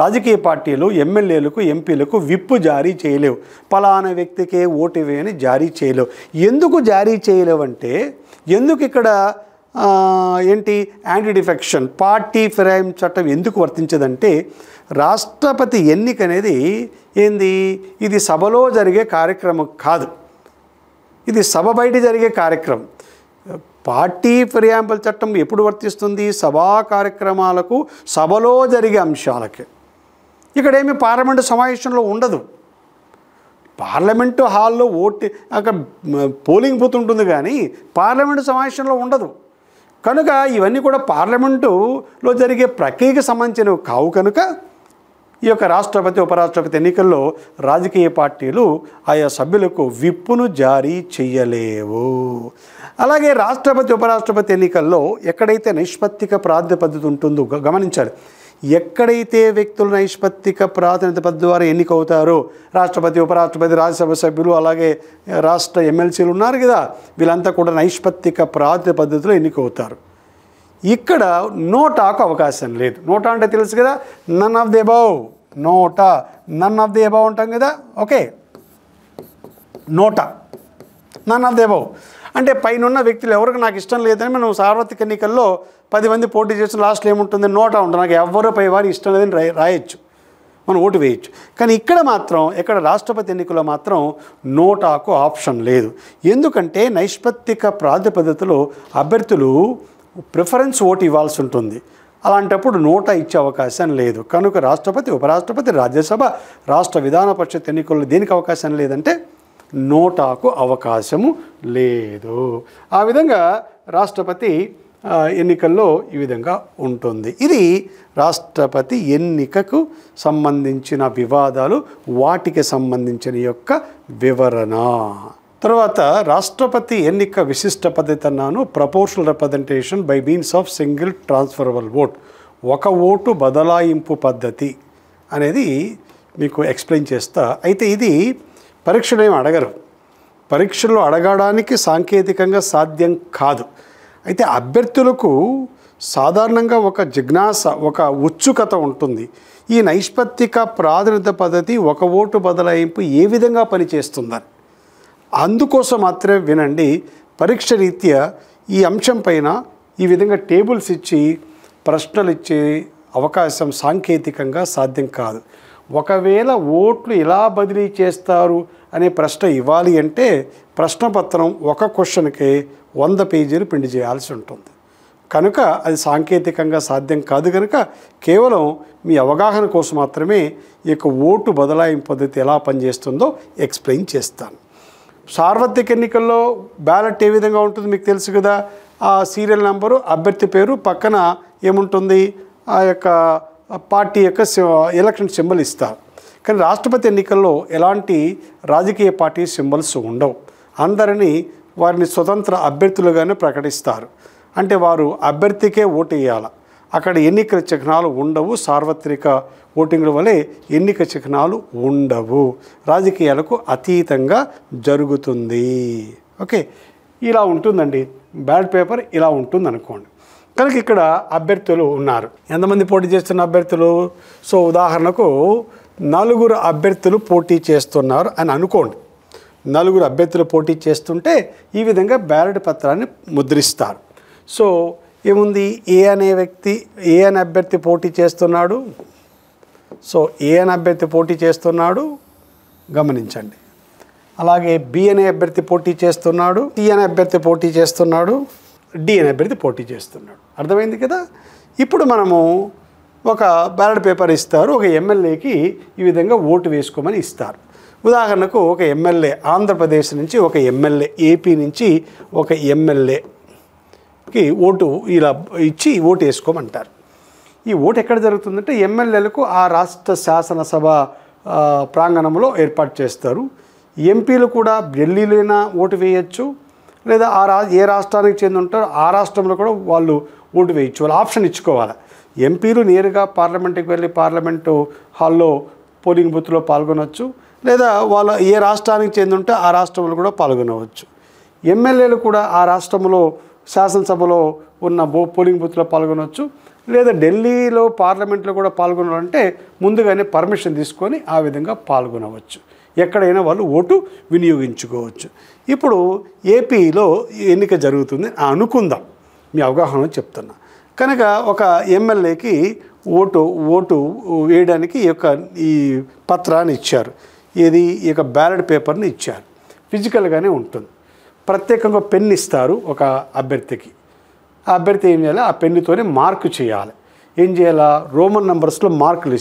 A: రాజకీయ పార్టీలు ఎమ్మెల్యేలకు ఎంపీలకు విప్పు జారీ చేయలేవు పలానా వ్యక్తికే ఓటు వేయని జారీ చేయలేవు ఎందుకు జారీ చేయలేవు అంటే ఎందుకు ఇక్కడ ఏంటి యాంటీ డిఫెక్షన్ పార్టీ ఫిరాయిం చట్టం ఎందుకు వర్తించదంటే రాష్ట్రపతి ఎన్నిక అనేది ఏంది ఇది సభలో జరిగే కార్యక్రమం కాదు ఇది సభ బయట జరిగే కార్యక్రమం పార్టీ ఫిర్యాంపుల చట్టం ఎప్పుడు వర్తిస్తుంది సభా కార్యక్రమాలకు సభలో జరిగే అంశాలకి ఇక్కడేమి పార్లమెంటు సమావేశంలో ఉండదు పార్లమెంటు హాల్లో ఓటు అక్కడ పోలింగ్ బూత్ ఉంటుంది కానీ పార్లమెంటు సమావేశంలో ఉండదు కనుక ఇవన్నీ కూడా పార్లమెంటులో జరిగే ప్రక్రియకి సంబంధించినవి కావు కనుక ఈ యొక్క రాష్ట్రపతి ఉపరాష్ట్రపతి ఎన్నికల్లో రాజకీయ పార్టీలు ఆయా సభ్యులకు విప్పును జారీ చేయలేవు అలాగే రాష్ట్రపతి ఉపరాష్ట్రపతి ఎన్నికల్లో ఎక్కడైతే నైష్పత్తిక ప్రాధాన్యత పద్ధతి ఉంటుందో గమనించాలి ఎక్కడైతే వ్యక్తులు నైష్పత్తిక ప్రాతినిధ్య పద్ధతి ద్వారా ఎన్నికవుతారో రాష్ట్రపతి ఉపరాష్ట్రపతి రాజ్యసభ సభ్యులు అలాగే రాష్ట్ర ఎమ్మెల్సీలు ఉన్నారు కదా వీళ్ళంతా కూడా నైష్పత్తిక ప్రాతినిధ్య పద్ధతిలో ఎన్నికవుతారు ఇక్కడ నోటాకు అవకాశం లేదు నోటా అంటే తెలుసు కదా none of the above NOTA none of the above అంటాం కదా okay NOTA none of the above అంటే పైన ఉన్న వ్యక్తులు ఎవరికి నాకు ఇష్టం లేదని మనం సార్వత్రిక ఎన్నికల్లో పది మంది పోటీ చేసిన లాస్ట్ ఏముంటుంది నోటా ఉంటుంది నాకు ఎవరు పై వారికి ఇష్టం లేదని రాయ రాయొచ్చు మనం ఓటు వేయచ్చు కానీ ఇక్కడ మాత్రం ఇక్కడ రాష్ట్రపతి ఎన్నికలో మాత్రం నోటాకు ఆప్షన్ లేదు ఎందుకంటే నైష్పత్తిక ప్రాతిపదికలో అభ్యర్థులు ప్రిఫరెన్స్ ఓటు ఇవ్వాల్సి ఉంటుంది అలాంటప్పుడు నోటా ఇచ్చే అవకాశం లేదు కనుక రాష్ట్రపతి ఉపరాష్ట్రపతి రాజ్యసభ రాష్ట్ర విధాన పరిషత్ ఎన్నికల్లో దేనికి అవకాశం లేదంటే నోటాకు అవకాశము లేదు ఆ విధంగా రాష్ట్రపతి ఎన్నికల్లో ఈ విధంగా ఉంటుంది ఇది రాష్ట్రపతి ఎన్నికకు సంబంధించిన వివాదాలు వాటికి సంబంధించిన యొక్క వివరణ తర్వాత రాష్ట్రపతి ఎన్నిక విశిష్ట పద్ధతి అన్నాను proportional representation by means of single transferable vote ఒక ఓటు బదలాయింపు పద్ధతి అనేది మీకు ఎక్స్ప్లెయిన్ చేస్తా అయితే ఇది పరీక్షలు ఏమి అడగరు పరీక్షలు అడగడానికి సాంకేతికంగా సాధ్యం కాదు అయితే అభ్యర్థులకు సాధారణంగా ఒక జిజ్ఞాస ఒక ఉత్సుకత ఉంటుంది ఈ నైష్పత్తిక ప్రాధాన్యత పద్ధతి ఒక ఓటు బదలాయింపు ఏ విధంగా పనిచేస్తుందని అందుకోసం మాత్రమే వినండి పరీక్ష రీత్యా ఈ అంశం పైన ఈ విధంగా టేబుల్స్ ఇచ్చి ప్రశ్నలు ఇచ్చే అవకాశం సాంకేతికంగా సాధ్యం కాదు ఒకవేళ ఓట్లు ఎలా బదిలీ చేస్తారు అనే ప్రశ్న ఇవ్వాలి అంటే ప్రశ్నపత్రం ఒక క్వశ్చన్కి వంద పేజీలు పిండి చేయాల్సి ఉంటుంది కనుక అది సాంకేతికంగా సాధ్యం కాదు కనుక కేవలం మీ అవగాహన కోసం మాత్రమే ఈ యొక్క ఓటు బదలాయింపు పద్ధతి ఎలా పనిచేస్తుందో ఎక్స్ప్లెయిన్ చేస్తాను సార్వత్రిక ఎన్నికల్లో బ్యాలెట్ ఏ విధంగా ఉంటుంది మీకు తెలుసు కదా ఆ సీరియల్ నెంబరు అభ్యర్థి పేరు పక్కన ఏముంటుంది ఆ యొక్క పార్టీ యొక్క ఎలక్షన్ సింబల్ ఇస్తారు కానీ రాష్ట్రపతి ఎన్నికల్లో ఎలాంటి రాజకీయ పార్టీ సింబల్స్ ఉండవు అందరినీ వారిని స్వతంత్ర అభ్యర్థులుగానే ప్రకటిస్తారు అంటే వారు అభ్యర్థికే ఓటు వేయాలి అక్కడ ఎన్నిక చిహ్నాలు ఉండవు సార్వత్రిక ఓటింగ్ల వలె ఎన్నిక చిహ్నాలు ఉండవు రాజకీయాలకు అతీతంగా జరుగుతుంది ఓకే ఇలా ఉంటుందండి బ్యాలెట్ పేపర్ ఇలా ఉంటుంది అనుకోండి కనుక ఇక్కడ అభ్యర్థులు ఉన్నారు ఎంతమంది పోటీ చేస్తున్న అభ్యర్థులు సో ఉదాహరణకు నలుగురు అభ్యర్థులు పోటీ చేస్తున్నారు అని అనుకోండి నలుగురు అభ్యర్థులు పోటీ చేస్తుంటే ఈ విధంగా బ్యాలెట్ పత్రాన్ని ముద్రిస్తారు సో ఏముంది ఏ అనే వ్యక్తి ఏ అనే అభ్యర్థి పోటీ చేస్తున్నాడు సో ఏ అనే అభ్యర్థి పోటీ చేస్తున్నాడు గమనించండి అలాగే బి అనే అభ్యర్థి పోటీ చేస్తున్నాడు సి అనే అభ్యర్థి పోటీ చేస్తున్నాడు డి అనే అభ్యర్థి పోటీ చేస్తున్నాడు అర్థమైంది కదా ఇప్పుడు మనము ఒక బ్యాలెట్ పేపర్ ఇస్తారు ఒక ఎమ్మెల్యేకి ఈ విధంగా ఓటు వేసుకోమని ఇస్తారు ఉదాహరణకు ఒక ఎమ్మెల్యే ఆంధ్రప్రదేశ్ నుంచి ఒక ఎమ్మెల్యే ఏపీ నుంచి ఒక ఎమ్మెల్యే కి ఓటు ఇలా ఇచ్చి ఓటు వేసుకోమంటారు ఈ ఓటు ఎక్కడ జరుగుతుందంటే ఎమ్మెల్యేలకు ఆ రాష్ట్ర శాసనసభ ప్రాంగణంలో ఏర్పాటు చేస్తారు ఎంపీలు కూడా ఢిల్లీలోనా ఓటు వేయచ్చు లేదా ఆ రా ఏ రాష్ట్రానికి చెంది ఉంటారో ఆ రాష్ట్రంలో కూడా వాళ్ళు ఓటు వేయచ్చు వాళ్ళు ఆప్షన్ ఇచ్చుకోవాలి ఎంపీలు నేరుగా పార్లమెంట్కి వెళ్ళి పార్లమెంటు హాల్లో పోలింగ్ బూత్లో పాల్గొనవచ్చు లేదా వాళ్ళ ఏ రాష్ట్రానికి చెంది ఉంటే ఆ రాష్ట్రంలో కూడా పాల్గొనవచ్చు ఎమ్మెల్యేలు కూడా ఆ రాష్ట్రంలో శాసనసభలో ఉన్న బో పోలింగ్ బూత్లో పాల్గొనవచ్చు లేదా ఢిల్లీలో పార్లమెంట్లో కూడా పాల్గొనాలంటే ముందుగానే పర్మిషన్ తీసుకొని ఆ విధంగా పాల్గొనవచ్చు ఎక్కడైనా వాళ్ళు ఓటు వినియోగించుకోవచ్చు ఇప్పుడు ఏపీలో ఎన్నిక జరుగుతుంది అనుకుందాం మీ అవగాహన చెప్తున్నా కనుక ఒక ఎమ్మెల్యేకి ఓటు ఓటు వేయడానికి ఈ యొక్క ఈ పత్రాన్ని ఇచ్చారు ఇది ఈ యొక్క బ్యాలెట్ పేపర్ని ఇచ్చారు ఫిజికల్గానే ఉంటుంది ప్రత్యేకంగా పెన్ ఇస్తారు ఒక అభ్యర్థికి ఆ అభ్యర్థి ఏం చేయాలి ఆ పెన్నుతోనే మార్క్ చేయాలి ఏం చేయాలా రోమన్ నంబర్స్లో మార్కులు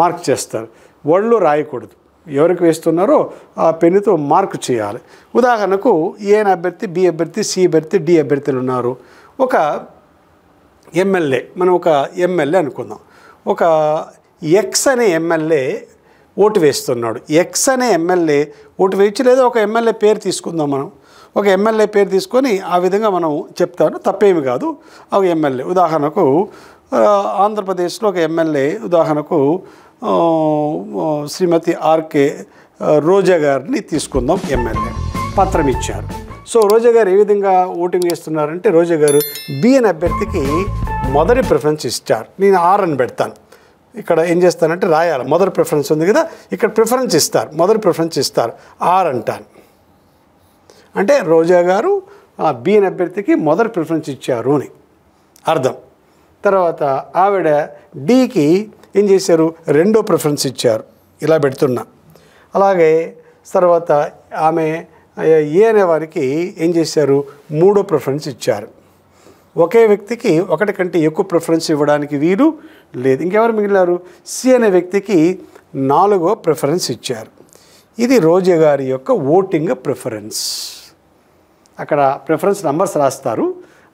A: మార్క్ చేస్తారు వాళ్ళు రాయకూడదు ఎవరికి వేస్తున్నారో ఆ పెన్నుతో మార్క్ చేయాలి ఉదాహరణకు ఏ అభ్యర్థి బి అభ్యర్థి సి అభ్యర్థి డి అభ్యర్థులు ఉన్నారు ఒక ఎమ్మెల్యే మనం ఒక ఎమ్మెల్యే అనుకుందాం ఒక ఎక్స్ అనే ఎమ్మెల్యే ఓటు వేస్తున్నాడు ఎక్స్ అనే ఎమ్మెల్యే ఓటు వేయచ్చు లేదా ఒక ఎమ్మెల్యే పేరు తీసుకుందాం మనం ఒక ఎమ్మెల్యే పేరు తీసుకొని ఆ విధంగా మనం చెప్తాను తప్పేమి కాదు ఒక ఎమ్మెల్యే ఉదాహరణకు ఆంధ్రప్రదేశ్లో ఒక ఎమ్మెల్యే ఉదాహరణకు శ్రీమతి ఆర్కే రోజా గారిని తీసుకుందాం ఎమ్మెల్యే పత్రం ఇచ్చారు సో రోజా గారు ఏ విధంగా ఓటింగ్ వేస్తున్నారంటే రోజా గారు బిఎన్ అభ్యర్థికి మొదటి ప్రిఫరెన్స్ ఇస్తారు నేను ఆర్ అని పెడతాను ఇక్కడ ఏం చేస్తానంటే రాయాలి మొదటి ప్రిఫరెన్స్ ఉంది కదా ఇక్కడ ప్రిఫరెన్స్ ఇస్తారు మొదటి ప్రిఫరెన్స్ ఇస్తారు ఆర్ అంటాను అంటే రోజా గారు బిఎన్ అభ్యర్థికి మొదటి ప్రిఫరెన్స్ ఇచ్చారు అని అర్థం తర్వాత ఆవిడ డికి ఏం చేశారు రెండో ప్రిఫరెన్స్ ఇచ్చారు ఇలా పెడుతున్నా అలాగే తర్వాత ఆమె ఏ అనే వారికి ఏం చేశారు మూడో ప్రిఫరెన్స్ ఇచ్చారు ఒకే వ్యక్తికి ఒకటి కంటే ఎక్కువ ప్రిఫరెన్స్ ఇవ్వడానికి వీలు లేదు ఇంకెవరు మిగిలినారు సి అనే వ్యక్తికి నాలుగో ప్రిఫరెన్స్ ఇచ్చారు ఇది రోజా గారి యొక్క ఓటింగ్ ప్రిఫరెన్స్ అక్కడ ప్రిఫరెన్స్ నంబర్స్ రాస్తారు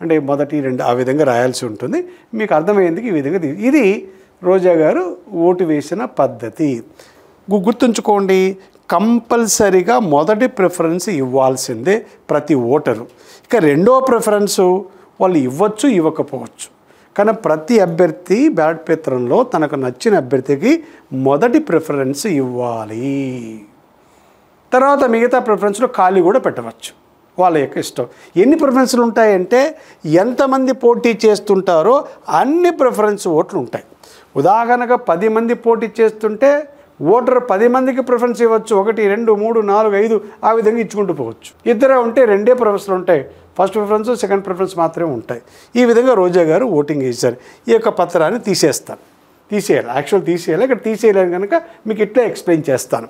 A: అంటే మొదటి రెండు ఆ విధంగా రాయాల్సి ఉంటుంది మీకు అర్థమయ్యేందుకు ఈ విధంగా ఇది రోజా గారు ఓటు వేసిన పద్ధతి గుర్తుంచుకోండి కంపల్సరీగా మొదటి ప్రిఫరెన్స్ ఇవ్వాల్సిందే ప్రతి ఓటరు ఇక రెండో ప్రిఫరెన్సు వాళ్ళు ఇవ్వచ్చు ఇవ్వకపోవచ్చు కానీ ప్రతి అభ్యర్థి బ్యాలెట్ పేత్రంలో తనకు నచ్చిన అభ్యర్థికి మొదటి ప్రిఫరెన్స్ ఇవ్వాలి తర్వాత మిగతా ప్రిఫరెన్స్లో ఖాళీ కూడా పెట్టవచ్చు వాళ్ళ యొక్క ఇష్టం ఎన్ని ప్రిఫరెన్స్లు ఉంటాయంటే ఎంతమంది పోటీ చేస్తుంటారో అన్ని ప్రిఫరెన్స్ ఓట్లు ఉంటాయి ఉదాహరణగా పది మంది పోటీ చేస్తుంటే ఓటర్ పది మందికి ప్రిఫరెన్స్ ఇవ్వచ్చు ఒకటి రెండు మూడు నాలుగు ఐదు ఆ విధంగా ఇచ్చుకుంటూ పోవచ్చు ఇద్దరు ఉంటే రెండే ప్రిఫరెన్స్లు ఉంటాయి ఫస్ట్ ప్రిఫరెన్స్ సెకండ్ ప్రిఫరెన్స్ మాత్రమే ఉంటాయి ఈ విధంగా రోజా గారు ఓటింగ్ వేశారు ఈ యొక్క పత్రాన్ని తీసేస్తాను తీసేయాలి యాక్చువల్ తీసేయాలి ఇక్కడ తీసేయలేదు కనుక మీకు ఇట్లా ఎక్స్ప్లెయిన్ చేస్తాను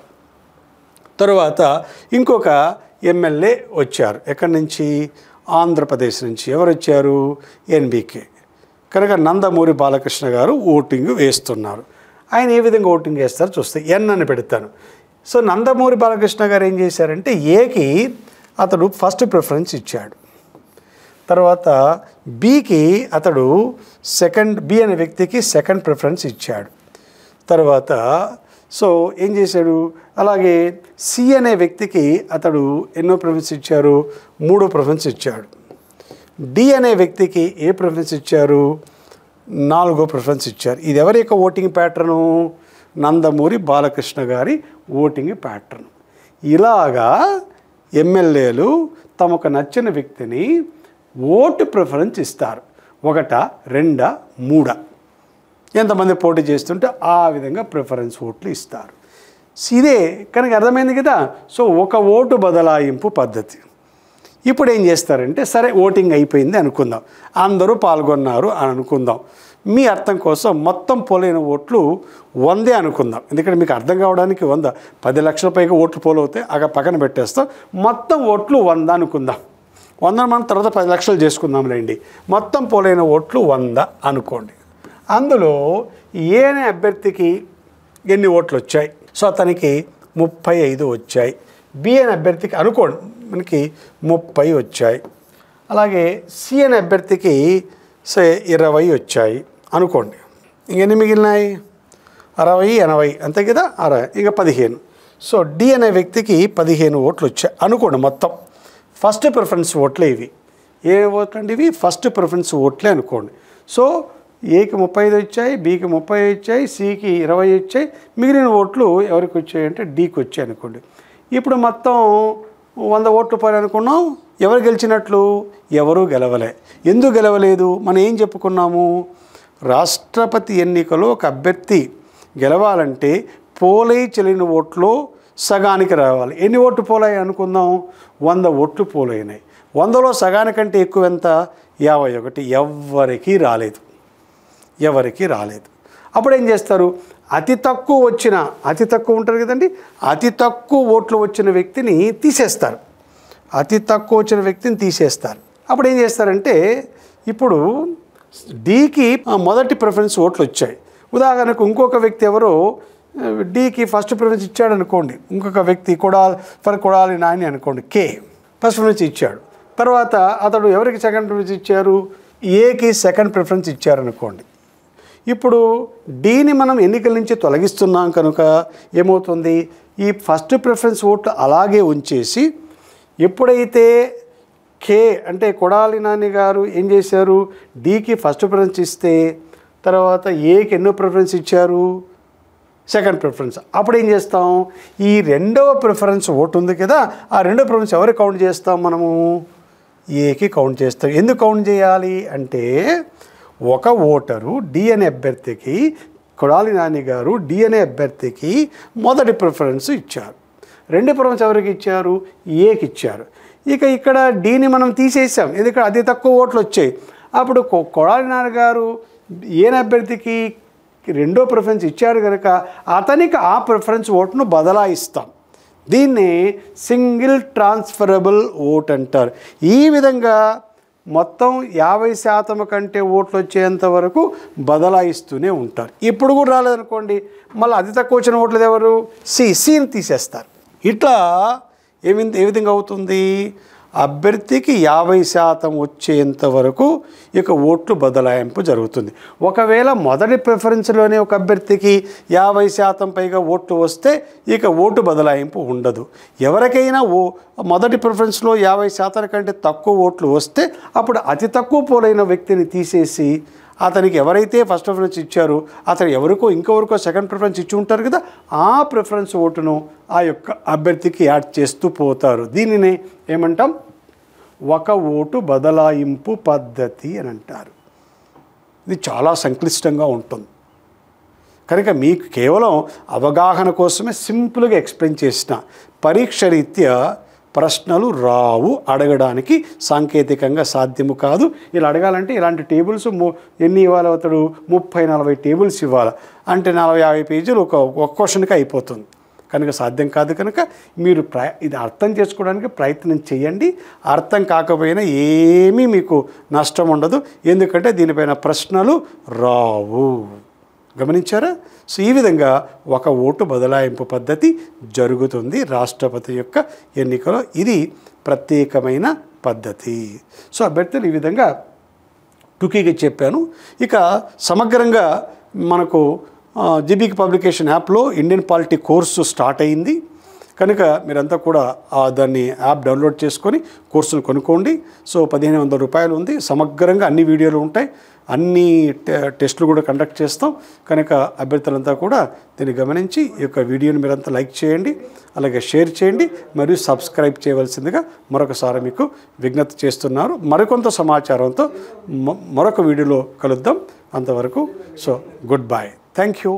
A: తర్వాత ఇంకొక ఎమ్మెల్యే వచ్చారు ఎక్కడి నుంచి ఆంధ్రప్రదేశ్ నుంచి ఎవరు వచ్చారు ఎన్బీకే కనుక నందమూరి బాలకృష్ణ గారు ఓటింగ్ వేస్తున్నారు ఆయన ఏ విధంగా ఓటింగ్ వేస్తారో చూస్తే ఎన్ అని పెడతాను సో నందమూరి బాలకృష్ణ గారు ఏం చేశారంటే ఏకి అతడు ఫస్ట్ ప్రిఫరెన్స్ ఇచ్చాడు తర్వాత బీకి అతడు సెకండ్ బి అనే వ్యక్తికి సెకండ్ ప్రిఫరెన్స్ ఇచ్చాడు తర్వాత సో ఏం చేశాడు అలాగే సి అనే వ్యక్తికి అతడు ఎన్నో ప్రొఫెన్స్ ఇచ్చారు మూడో ప్రొఫెన్స్ ఇచ్చాడు డి అనే వ్యక్తికి ఏ ప్రిఫరెన్స్ ఇచ్చారు నాలుగో ప్రిఫరెన్స్ ఇచ్చారు ఇది ఎవరి యొక్క ఓటింగ్ ప్యాటర్ను నందమూరి బాలకృష్ణ గారి ఓటింగ్ ప్యాటర్న్ ఇలాగా ఎమ్మెల్యేలు తమకు నచ్చిన వ్యక్తిని ఓటు ప్రిఫరెన్స్ ఇస్తారు ఒకట రెండ మూడా ఎంతమంది పోటీ చేస్తుంటే ఆ విధంగా ప్రిఫరెన్స్ ఓట్లు ఇస్తారు ఇదే కనుక అర్థమైంది కదా సో ఒక ఓటు బదలాయింపు పద్ధతి ఇప్పుడు ఏం చేస్తారంటే సరే ఓటింగ్ అయిపోయింది అనుకుందాం అందరూ పాల్గొన్నారు అని అనుకుందాం మీ అర్థం కోసం మొత్తం పోలైన ఓట్లు వందే అనుకుందాం ఎందుకంటే మీకు అర్థం కావడానికి వంద పది లక్షల పైగా ఓట్లు పోలవుతాయి అక్కడ పక్కన పెట్టేస్తాం మొత్తం ఓట్లు వంద అనుకుందాం వంద మనం తర్వాత పది లక్షలు చేసుకుందాంలేండి మొత్తం పోలైన ఓట్లు వంద అనుకోండి అందులో ఏ అనే అభ్యర్థికి ఎన్ని ఓట్లు వచ్చాయి సో అతనికి ముప్పై ఐదు వచ్చాయి బి అనే అభ్యర్థికి అనుకోండి మనకి ముప్పై వచ్చాయి అలాగే సి అనే అభ్యర్థికి సే ఇరవై వచ్చాయి అనుకోండి ఇంకెన్ని మిగిలినాయి అరవై ఎనభై అంతే కదా అరవై ఇక పదిహేను సో డి అనే వ్యక్తికి పదిహేను ఓట్లు వచ్చాయి అనుకోండి మొత్తం ఫస్ట్ ప్రిఫరెన్స్ ఓట్లే ఇవి ఏ ఓట్లు అండి ఇవి ఫస్ట్ ప్రిఫరెన్స్ ఓట్లే అనుకోండి సో ఏకి ముప్పై ఐదు వచ్చాయి బీకి ముప్పై వచ్చాయి సికి ఇరవై వచ్చాయి మిగిలిన ఓట్లు ఎవరికి వచ్చాయంటే డీకి వచ్చాయి అనుకోండి ఇప్పుడు మొత్తం వంద ఓట్లు పోయి అనుకున్నాం ఎవరు గెలిచినట్లు ఎవరూ గెలవలే ఎందుకు గెలవలేదు మనం ఏం చెప్పుకున్నాము రాష్ట్రపతి ఎన్నికలో ఒక అభ్యర్థి గెలవాలంటే పోలై చెల్లిన ఓట్లు సగానికి రావాలి ఎన్ని ఓట్లు పోలాయి అనుకుందాం వంద ఓట్లు పోలైనాయి వందలో సగానికంటే ఎక్కువ ఎంత యాభై ఒకటి ఎవరికీ రాలేదు ఎవరికి రాలేదు అప్పుడు ఏం చేస్తారు అతి తక్కువ వచ్చిన అతి తక్కువ ఉంటారు కదండి అతి తక్కువ ఓట్లు వచ్చిన వ్యక్తిని తీసేస్తారు అతి తక్కువ వచ్చిన వ్యక్తిని తీసేస్తారు అప్పుడు ఏం చేస్తారంటే ఇప్పుడు డీకి మొదటి ప్రిఫరెన్స్ ఓట్లు వచ్చాయి ఉదాహరణకు ఇంకొక వ్యక్తి ఎవరో డీకి ఫస్ట్ ప్రిఫరెన్స్ ఇచ్చాడు అనుకోండి ఇంకొక వ్యక్తి కొడాలి ఫర్ కొడాలి నాని అనుకోండి కే ఫస్ట్ ప్రిఫరెన్స్ ఇచ్చాడు తర్వాత అతడు ఎవరికి సెకండ్ ప్రిఫరెన్స్ ఇచ్చారు ఏకి సెకండ్ ప్రిఫరెన్స్ ఇచ్చారనుకోండి ఇప్పుడు డీని మనం ఎన్నికల నుంచి తొలగిస్తున్నాం కనుక ఏమవుతుంది ఈ ఫస్ట్ ప్రిఫరెన్స్ ఓట్లు అలాగే ఉంచేసి ఎప్పుడైతే కే అంటే కొడాలి నాని గారు ఏం చేశారు డీకి ఫస్ట్ ప్రిఫరెన్స్ ఇస్తే తర్వాత ఏకి ఎన్నో ప్రిఫరెన్స్ ఇచ్చారు సెకండ్ ప్రిఫరెన్స్ అప్పుడు ఏం చేస్తాం ఈ రెండవ ప్రిఫరెన్స్ ఓటు ఉంది కదా ఆ రెండో ప్రిఫరెన్స్ ఎవరు కౌంట్ చేస్తాం మనము ఏకి కౌంట్ చేస్తాం ఎందుకు కౌంట్ చేయాలి అంటే ఒక ఓటరు డిఎన్ఏ అభ్యర్థికి కొడాలి నాని గారు డిఎన్ఏ అభ్యర్థికి మొదటి ప్రిఫరెన్స్ ఇచ్చారు రెండు ప్రిఫరెన్స్ ఎవరికి ఇచ్చారు ఏకి ఇచ్చారు ఇక ఇక్కడ డీని మనం తీసేసాం ఎందుకంటే అతి తక్కువ ఓట్లు వచ్చాయి అప్పుడు కొడాలి నాని గారు ఏ అభ్యర్థికి రెండో ప్రిఫరెన్స్ ఇచ్చారు కనుక అతనికి ఆ ప్రిఫరెన్స్ ఓటును బదలాయిస్తాం దీన్ని సింగిల్ ట్రాన్స్ఫరబుల్ ఓట్ అంటారు ఈ విధంగా మొత్తం యాభై శాతం కంటే ఓట్లు వచ్చేంత వరకు బదలాయిస్తూనే ఉంటారు ఇప్పుడు కూడా రాలేదనుకోండి మళ్ళీ అతి తక్కువ వచ్చిన ఓట్లు ఎవరు సి సిని తీసేస్తారు ఇట్లా ఏమి ఏ విధంగా అవుతుంది అభ్యర్థికి యాభై శాతం వచ్చేంత వరకు ఇక ఓట్లు బదలాయింపు జరుగుతుంది ఒకవేళ మొదటి ప్రిఫరెన్స్లోనే ఒక అభ్యర్థికి యాభై శాతం పైగా ఓట్లు వస్తే ఇక ఓటు బదలాయింపు ఉండదు ఎవరికైనా ఓ మొదటి ప్రిఫరెన్స్లో యాభై శాతం కంటే తక్కువ ఓట్లు వస్తే అప్పుడు అతి తక్కువ పోలైన వ్యక్తిని తీసేసి అతనికి ఎవరైతే ఫస్ట్ ప్రిఫరెన్స్ ఇచ్చారో అతను ఎవరికో ఇంకెవరికో సెకండ్ ప్రిఫరెన్స్ ఇచ్చి ఉంటారు కదా ఆ ప్రిఫరెన్స్ ఓటును ఆ యొక్క అభ్యర్థికి యాడ్ చేస్తూ పోతారు దీనినే ఏమంటాం ఒక ఓటు బదలాయింపు పద్ధతి అని అంటారు ఇది చాలా సంక్లిష్టంగా ఉంటుంది కనుక మీకు కేవలం అవగాహన కోసమే సింపుల్గా ఎక్స్ప్లెయిన్ చేసిన పరీక్ష రీత్యా ప్రశ్నలు రావు అడగడానికి సాంకేతికంగా సాధ్యము కాదు ఇలా అడగాలంటే ఇలాంటి టేబుల్స్ ఎన్ని ఇవ్వాలి అతడు ముప్పై నలభై టేబుల్స్ ఇవ్వాలి అంటే నలభై యాభై పేజీలు ఒక ఒక క్వశ్చన్కి అయిపోతుంది కనుక సాధ్యం కాదు కనుక మీరు ప్ర ఇది అర్థం చేసుకోవడానికి ప్రయత్నం చేయండి అర్థం కాకపోయినా ఏమీ మీకు నష్టం ఉండదు ఎందుకంటే దీనిపైన ప్రశ్నలు రావు గమనించారా సో ఈ విధంగా ఒక ఓటు బదలాయింపు పద్ధతి జరుగుతుంది రాష్ట్రపతి యొక్క ఎన్నికలో ఇది ప్రత్యేకమైన పద్ధతి సో అభ్యర్థులు ఈ విధంగా టుకీగా చెప్పాను ఇక సమగ్రంగా మనకు జిబిక్ పబ్లికేషన్ యాప్లో ఇండియన్ పాలిటీ కోర్సు స్టార్ట్ అయింది కనుక మీరంతా కూడా దాన్ని యాప్ డౌన్లోడ్ చేసుకొని కోర్సును కొనుక్కోండి సో పదిహేను వందల రూపాయలు ఉంది సమగ్రంగా అన్ని వీడియోలు ఉంటాయి అన్ని టెస్టులు కూడా కండక్ట్ చేస్తాం కనుక అభ్యర్థులంతా కూడా దీన్ని గమనించి ఈ యొక్క వీడియోని మీరంతా లైక్ చేయండి అలాగే షేర్ చేయండి మరియు సబ్స్క్రైబ్ చేయవలసిందిగా మరొకసారి మీకు విజ్ఞప్తి చేస్తున్నారు మరికొంత సమాచారంతో మరొక వీడియోలో కలుద్దాం అంతవరకు so goodbye thank you